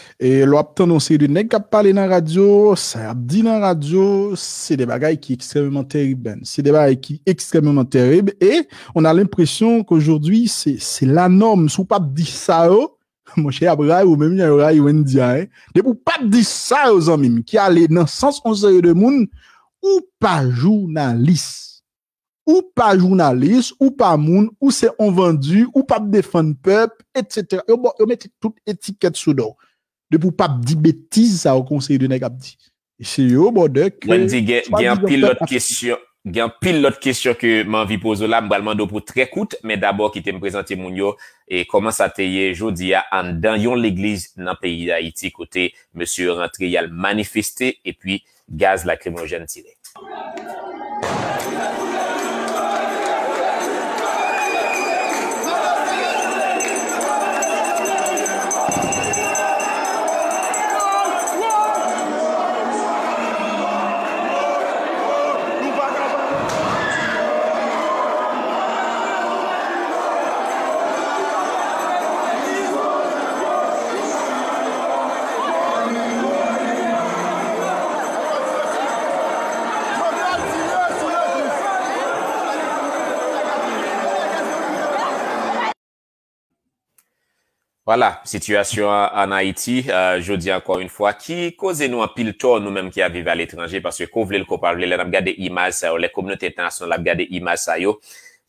Et l'obtention d'une série de nègres qui parlent dans la radio, ça a dit dans la radio, c'est des bagailles qui sont extrêmement terribles. Ben. C'est des bagailles qui sont extrêmement terribles. Et on a l'impression qu'aujourd'hui, c'est, la norme. Si vous ne dites pas ça, mon cher abraham ou même Abraï ou you hein. de vous pas dire ça aux amis qui allez dans le sens de monde, ou pas journaliste. Ou pas journaliste, ou pas monde, ou c'est on vendu, ou pas défendre peuple, etc. Vous mettez toute étiquette sous dos. de pou pap di betize sa ou konsey de nek ap di. E se yo, bodek... Mwen di gen pil lot kesyon ke man vi pozo la, mbalman do pou tre kout, men dabor ki te mprezante moun yo e koman sa teye jodi ya an dan yon legliz nan peyi da iti kote mse rentre yal manifeste e pi gaz la krimonjen tire. Wala, situasyon an Haiti, euh, jodi ankon yon fwa ki, koze nou an pil to nou menm ki avive al etranje, paswe kon vle l ko parvle, l an ap gade imaj sa yo, l komyote etanasyon l ap gade imaj sa yo,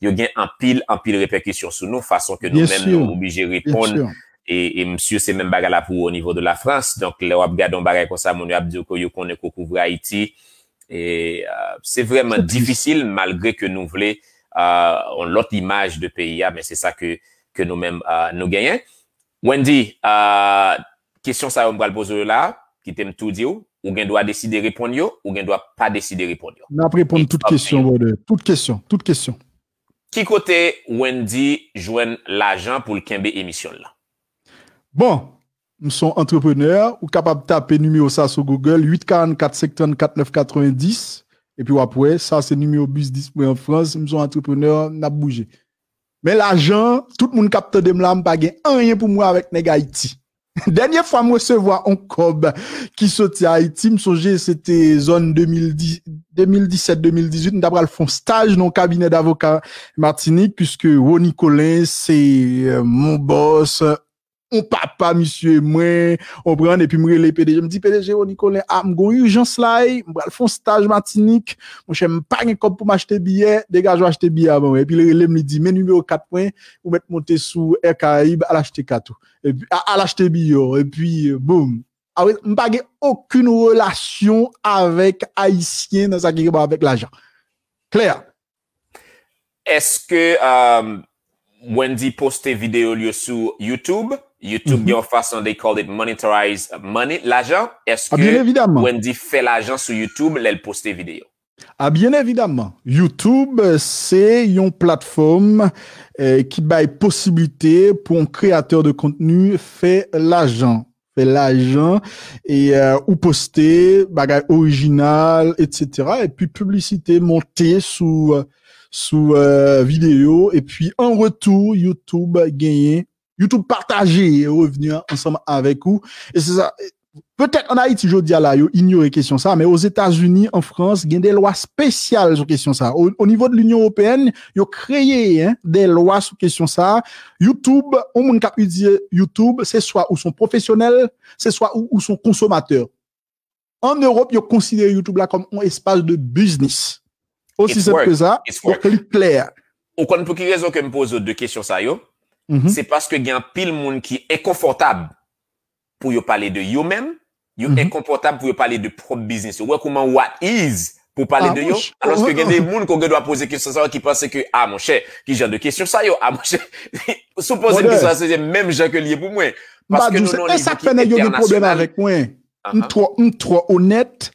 yo gen an pil, an pil reperkusyon sou nou, fason ke nou menm nou moubije ripon, e msyou se menm baga la pou ou nivou de la Frans, donk l wap gade an baga kon sa, moun yo ap diyo kon yo kone kou kouvre Haiti, euh, se vreman difisil, malgre ke nou vle euh, l ot imaj de PIA, men se sa ke nou menm nou genyen, Wendy, kèsyon euh, sa yon bral pozo yo la, ki tem tout diyo, ou gen do a deside repon yo, ou gen do a pa deside repon yo. Mè ap repon tout kèsyon bro de, tout kèsyon, tout kèsyon. Ki kote Wendy jwen l'ajan pou l'kenbe emisyon la? Bon, mè son entrepeneur, ou kapap tape numyo sa sou Google, 844-734-990, epi wapwe, sa se numyo bus dispo en Frans, mè son entrepeneur, mè ap bouje. Mais l'argent, tout le monde capte de m'a pas rien pour moi avec nèg Haïti. (laughs) Dernière fois, moi recevoir en cob qui sortit à Haïti, me c'était zone 2017-2018, D'abord, le fond stage dans le cabinet d'avocat Martinique, puisque Ronnie Collin, c'est euh, mon boss, on papa, monsieur, moi, on prend, et puis me les PDG. Je me dis, PDG, on oh, Nicolas, ah, m'gon urgence là, eh, m'bral un stage matinique, mon j'aime pas un cop pour m'acheter billet, dégage, je acheter billet avant. Et puis, le relais me dit, mais numéro 4 points, ou mettre monter sous Air à l'acheter 4. Et à, l'acheter billet, oh. et puis, euh, boum. Ah oui, aucune relation avec haïtien dans sa avec l'agent. Claire. Est-ce que, euh, Wendy poste vidéo sur YouTube? YouTube, mm façon, they call it monetize money, l'argent. Est-ce ah, que évidemment. Wendy fait l'agent sur YouTube, elle poste des Ah, bien évidemment. YouTube, euh, c'est une plateforme euh, qui by possibilité pour un créateur de contenu fait l'argent. fait l'argent et euh, ou poster bagage original, etc. Et puis publicité montée sous sous vidéo et puis en retour YouTube gagne… YouTube partager et revenir ensemble avec vous. Et c'est ça. Peut-être en Haïti, je dis à la, ignorer question ça, mais aux États-Unis, en France, il y a des lois spéciales sur question ça. Au, niveau de l'Union européenne, ils ont créé hein, des lois sur question ça. YouTube, on monde dire YouTube, c'est soit où sont professionnels, c'est soit où son sont consommateurs. En Europe, ils considéré YouTube là comme un espace de business. Aussi simple que ça, pour clair. On compte pour qui raison que me pose deux questions ça yo. Mm-hmm. Se paske gen pil moun ki e konfortab pou yo pale de yo men, yo e konfortab mm-hmm. pou yo pale de prop biznis, yo wekouman what is pou pale ah, de yo, alonske (laughs) gen ah, de moun kon ah, (laughs) non, uh-huh. gen do a pose kese sa yo ki pase ki, a monshe, ki jande kese sa yo, a monshe, sou pose ki jande kese sa yo, men jake liye pou mwen, paske nou non liye. E sa kene yo gen probleme avek mwen, mtwa mtwa onet,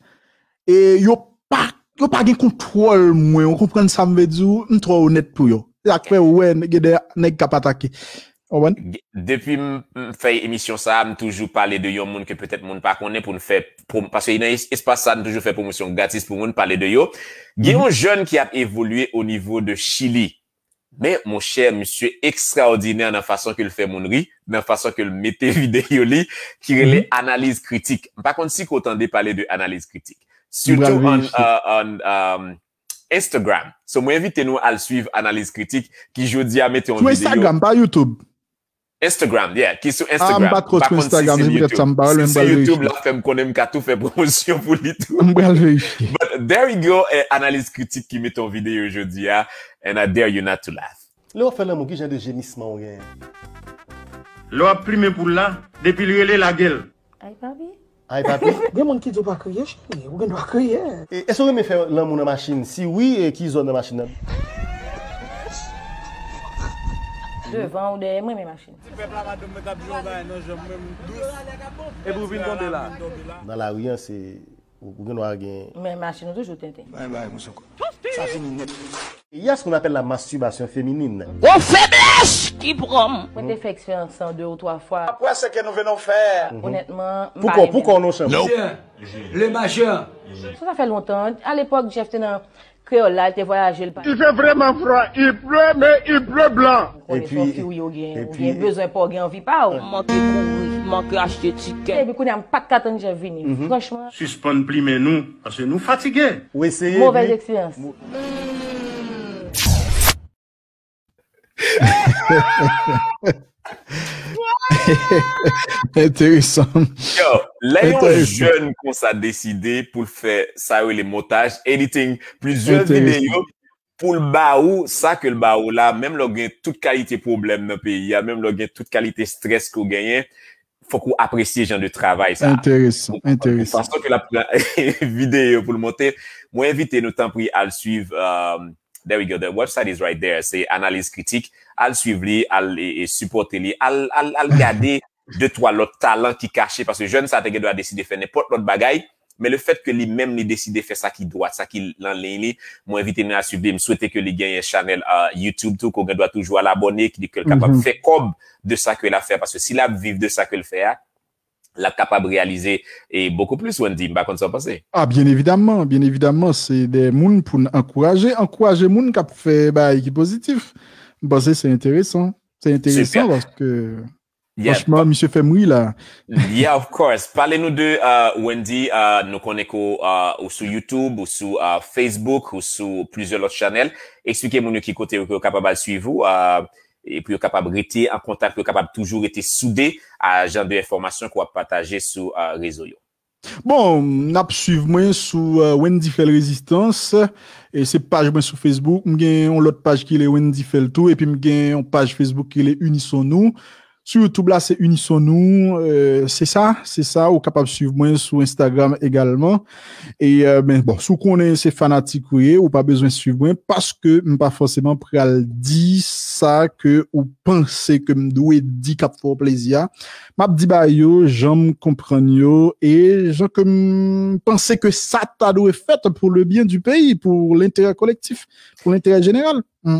e yo pa gen kontrol mwen, yo komprende sa mve dzou, mtwa onet pou yo. depuis que j'ai depuis fait émission ça me toujours parler de yon monde que peut-être moun pas connaît pour faire parce que un espace ça toujours fait promotion gratis pour moun parler de yo il y a mhm. un jeune qui a évolué au niveau de Chili mais mon cher monsieur extraordinaire dans la façon qu'il fait mon ri dans la façon qu'il mettait (laughs) vidéo qui est mhm. analyse critique par contre si qu'autant de parler de analyse critique surtout en, euh, en euh, Instagram, so mwen evite nou al suiv Analise Kritik ki jodi a mette Instagram, pa Youtube Instagram, yeah, ki sou ah, Instagram Bakon si se Youtube Se Youtube la, fe m konen m katou, fe promosyon pou litou But there you go eh, Analise Kritik ki mette an videyo jodi a And I dare you not to laugh Lo ap prime pou la Depi luele la gel Ay pavi Ay papi? (laughs) Gen man ki zop akoye chenye, ou gen do akoye. E so gen me fe lan moun an masin, si wii e ki zon an masin nan? Se van ou de, mwen me masin. E bou vin don de la. Nan la wiyan se... Vous Mais machine toujours tenté. Il y a ce qu'on appelle la masturbation féminine. Oh, faiblesse qui prend. On a fait expérience deux ou trois fois. Après, ce que nous venons faire. Mhm. Honnêtement, pourquoi, pourquoi on nous chante? Le majeur. Ça fait longtemps. À l'époque, Jeff Tenant là, voyagé le Il fait vraiment froid, il pleut, mais il pleut blanc. Et puis, hein? et puis, besoin pour gagner envie pas, manquer courir, manquer acheter ticket. Et eh, puis, qu'on n'a pas qu'attendre j'ai venu. Mhm. Franchement. Suspendre plus mais nous, parce que nous fatigués. mauvaise expérience. (laughs) Intéressant. Yo, lè jeune joun ça sa pour faire ça plusieurs vidéos pour le editing, plusieurs vidéos pour le même ou, que là même là, ou le mèm toute qualité problème même pays, nan peyi même le toute toute stress qu'on gagne, il faut qu'on apprécie les genre de travail. Intéressant, intéressant. Parce que la (laughs) vidéo pour le monter, moi evite temps à à suivre. Euh, there we go, the website is right there, c'est Analyse Critique, à le suivre, à le supporter, à, le garder (laughs) de trois l'autre talent qui caché parce que jeune, ça, doit décider de faire n'importe l'autre bagaille. Mais le fait que lui-même, il décide de faire ça qui doit, ça qui l'enlève, moi, invité à suivre, me souhaiter que les gagne un channel à euh, YouTube, tout, qu'on doit toujours l'abonner, qui dit que capable de mhm. faire comme de ça qu'il a fait, parce que s'il a vivre de ça le fait, hein, la capable de réaliser et beaucoup plus, Wendy, qu'on bah, s'en passer. Ah, bien évidemment, bien évidemment, c'est des mouns pour encourager, encourager moun qui fait, bah, qui positif. Bah, c'est intéressant. C'est intéressant parce que. Franchement, monsieur Femoui, là. (laughs) yeah, of course. Parlez-nous de euh, Wendy. Uh, nous connaissons uh, sur YouTube, ou sur euh, Facebook, ou sur plusieurs autres chaînes. Expliquez-moi qui côté vous capable de suivre euh, et puis capable rester en contact, capable toujours être soudé à genre d'informations qu'on va partager sur réseau. Bon, on suiv moi sur euh, Wendy Fell Resistance et c'est page moi Facebook On l'autre l'autre page qui est Wendy Fell tout Et puis on page Facebook qui est unissons-nous. Sur YouTube là, c'est Unissonou, euh, c'est ça, c'est ça, ou capable de suivre moi sur Instagram également. Et euh, ben, bon, si vous connaissez fanatique ou pas besoin de suivre moi parce que pas forcément prêt à dire ça que ou pensez que me doit dire cap pour plaisir. M'a dit bah yo, j'aime comprendre et j'en pense que ça être fait pour le bien du pays, pour l'intérêt collectif, pour l'intérêt général. Mm.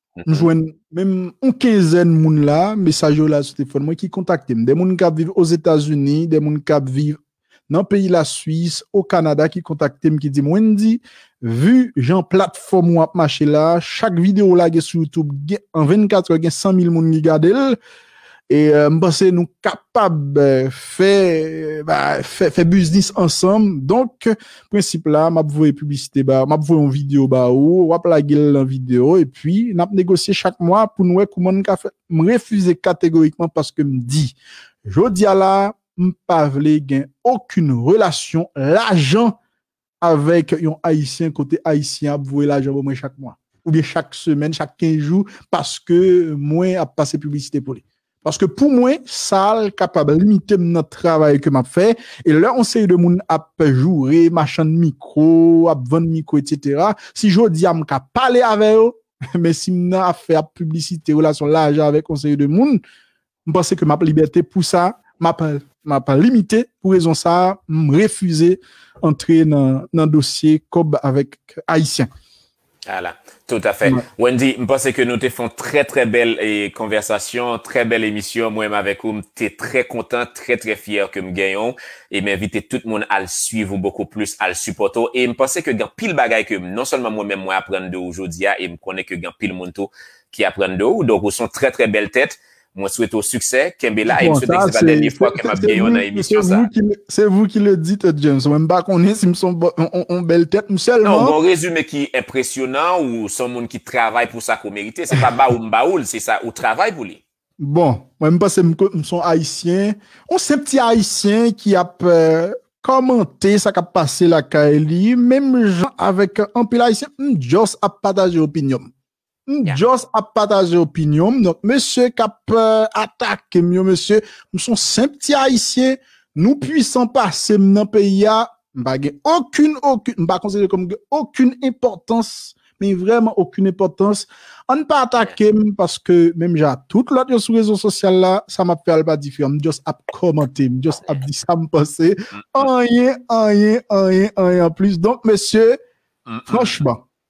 Nous mhm. jouons même une quinzaine de monde là, message là sur téléphone moi qui contacte des moun qui vivent aux États-Unis, des gens qui vivent dans le pays la Suisse, au Canada qui contacte qui dit Wendy, vu j'en plateforme ou marche là, chaque vidéo là sur YouTube, en 24 heures, 100 000 personnes qui regardent et je euh, pense que nous capables de euh, faire, euh, bah, business ensemble. Donc, principe là, m'a une publicité, bah, m'a en vidéo, bah, ou, ou la vidéo. Et puis, n'a négocié chaque mois pour nous, comment m'm refuser catégoriquement parce que me m'm dit, je dis à la, m'm pas gain aucune relation, l'argent avec un haïtien, côté haïtien, voué l'argent pour chaque mois. Ou bien chaque semaine, chaque 15 jours, parce que moi, a passé publicité pour lui. Parce que pour moi, ça est capable de limiter notre travail que je fait. Et là, on sait de moun à jouer, machin de micro, à vendre micro, etc. Si je dis à pas parler avec eux, (laughs) mais si m'a pas faire publicité, relation large avec conseil de moun, je pense que ma liberté pour ça, m'a pas, m'a pas limité. Pour raison ça, me refuser entrer dans, dans dossier comme avec haïtien. Voilà, tout à fait. Wendy, je pense que nous te une très, très belle eh, conversation, très belle émission. Moi-même avec vous, t'es très content, très, très fier que nous gagnons et m'inviter tout le monde à le suivre beaucoup plus, à le supporter. Et je pense que dans pile bagaille que non seulement moi-même, moi apprendre de aujourd'hui, et eh, je connais que dans pile monde qui apprend de Donc, vous sont très, très belles têtes. Mwen souwete ou suksè, kembe la haye msou dek se va denye fwa kem ap ye yon emisyon sa. Se vous ki le dite, James, mwen mba konen si msou an bel tèt mselman. Non, non? mwen rezume ki impresyonan ou son moun ki travay pou sa komerite, se pa ba ou mba oul, se sa ou travay pou li. Bon, mwen mba se mkote msou haisyen. On se pti haisyen ki ap komante sa kap pase la KLE, mwen mwen jan avèk anpil haisyen, mn jos ap pataje opinyom. Just a partager opinion. Donc, monsieur cap attaque, mieux monsieur, nous sommes simples petits haïtiens, nous puissons passer dans pays à, aucune, aucune, pas considéré comme aucune importance, mais vraiment aucune importance. On ne pas attaquer parce que même j'ai toute' l'autre sur les réseaux sociaux là, ça m'a fait pas différent. Just à commenter, just à dire ça me passer. Mm. Rien, rien, rien, rien en plus. Donc, monsieur, mm, mm. franchement,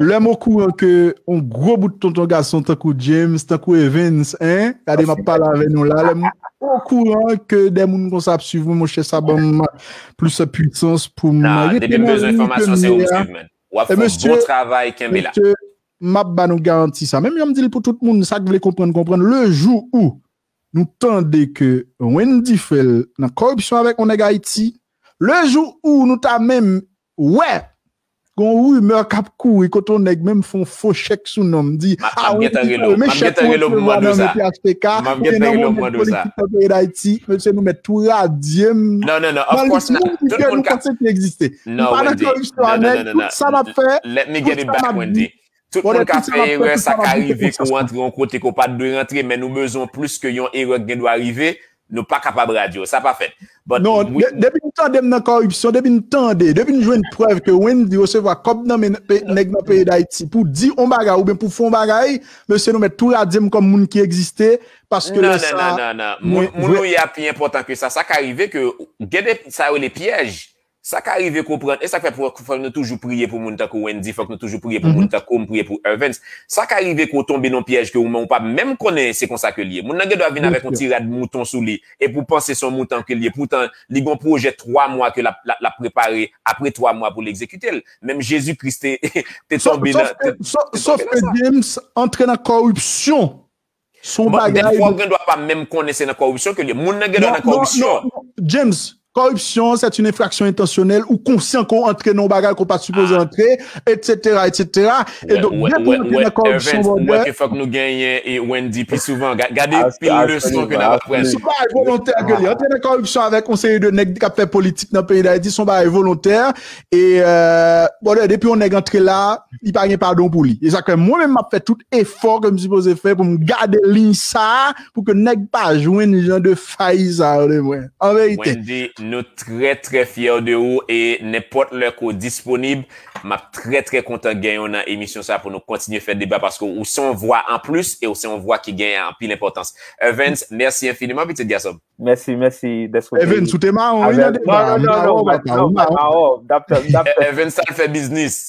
Le mou kou an ke on gro bout ton ton gason takou James, takou Evans, kade ma pala ve nou la, le mou kou an ke den moun kon sa ap suvou mou che sa ban ma plus ap putans pou man. Debe mbezou informasyon, se ou s'kiv men. Ou ap eh, foun bon travay, ken be la. Mab ba nou garanti sa. Mèm yon mdi li pou tout moun, le jou ou nou tende ke wèn di fèl nan korupsyon avèk ou nega iti, le jou ou nou ta mèm wè Gon ou yu mèr kap kou, yu koto nèk mèm fon fochek sou nan mdi. Mam geta relo, mam geta relo mwen do za. Mam geta relo mwen do za. Mèm se nou mèt tou la dièm. Nan nan nan, of course nan. Nan nan nan nan nan nan nan nan nan nan. Let me get it back mwen di. Tout kon ka fè yon rek sa ka rive, kou antre an kote, kou pat dwe rentre, mè nou mèzou plus kè yon rek gen wè rive. nou pa kapab radyo, sa pa fet. Non, debi nou tande m nan korupsyon, debi nou tande, debi nou jwen preve ke ouen di osewa kob nan men neg nan peye d'Haiti pou di ombaga ou ben pou fou ombaga e, mwen se nou met tou radim kom moun ki egziste, paske... Nan, non, non, nan, nan, nan, moun nou ya pi important ke sa, sa ka rive ke gede sa ou le piyej, sa ka arrive konpren, e sa ka fè pou fèl nou toujou priye pou Moutankou, wèndi fèl nou toujou priye pou Moutankou, mhm. mou priye pou Ervens sa ka arrive konpren nou pièj ke ou mè ou pa mèm konè se kon sa ke liye, moun nage do a vin avè kon tira d'mouton sou liye, e pou panse son mouton ke liye, poutan, li gon projè 3 mwa ke la preparè apre 3 mwa pou l'exekutèl, mèm Jésus Christe te ton bin sa fè James entre nan korupsyon son bagay, moun nage do non, a pa mèm konè se nan korupsyon ke liye, moun nage non. do a Korupsyon, sè t'une fraksyon intansyonel ou konsyen kon entre non bagal kon pa suppose ah. entre, et cetera, et cetera. Et donc, bien pou mwen pe na korupsyon... Mwen ke fòk nou genyen, Wendy, pi souvan, gade pil de son ke nan apren. Mwen pe na korupsyon avek, konseye de neg kap fè politik nan pe yon da eti, son barè volontèr, et, bon, dè, depi ou neg entre la, li pa gen pardon pou li. E sa kwen mwen mèm ap fè tout efor ke m soupose fè pou m gade lin sa, pou ke neg pa jwen nijan de faï sa, ou de mwen, an verite. Wendy... Nou tre tre fye ou de ou e ne pot lèk ou disponib. Ma tre tre konten genyon nan emisyon sa pou nou kontinye fè debat pasko ou se on vwa an plus e ou se on vwa ki genyen an pil importans. Evans, mersi infiniment. Petite gasop. Mersi, mersi. Evan, soute ma ou. Non, non, non. non, non, non e- Evan, sa fè biznis.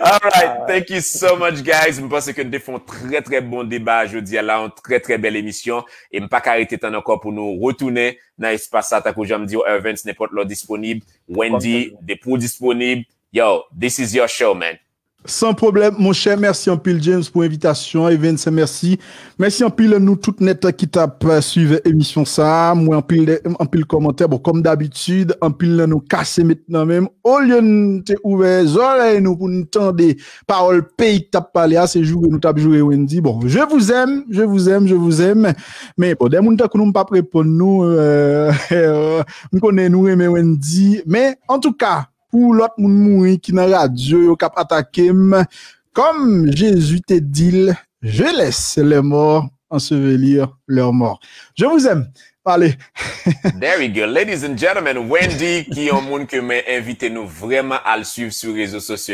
All right. Thank you so much, guys. Mwen pase ke nou defon tre tre bon deba a jodi. A la, an tre tre bel emisyon. E mwen pa karite tan ankor pou nou rotounen. Na espasa tako jan mdi ou Evan, se ne pot lò disponib. Wendy, de pou disponib. Yo, this is your show, man. Sans problème, mon cher, merci en pile James pour l'invitation. Evans, merci. Merci en pile nous toutes nettes qui tapent suivre l'émission ça. Moi en pile en pile commentaire. Bon, comme d'habitude, en pile nous casser maintenant même. Au lieu de te ouvert oreilles nous pour nous tendre paroles pays qui pas. à ah, ces jours nous t'as jouer Wendy. Bon, je vous aime, je vous aime, je vous aime. Mais bon, des moun que nous pas pour nous, euh, (laughs) euh, nous connaissons nous aimer Wendy. Mais en tout cas, ou l'autre moun qui qui nan radio cap kap comme Jésus te dit je laisse les morts ensevelir leurs morts. Je vous aime. Allez. (laughs) There we go. Ladies and gentlemen, Wendy, qui monde que m'a invité nous vraiment à le suivre sur les réseaux sociaux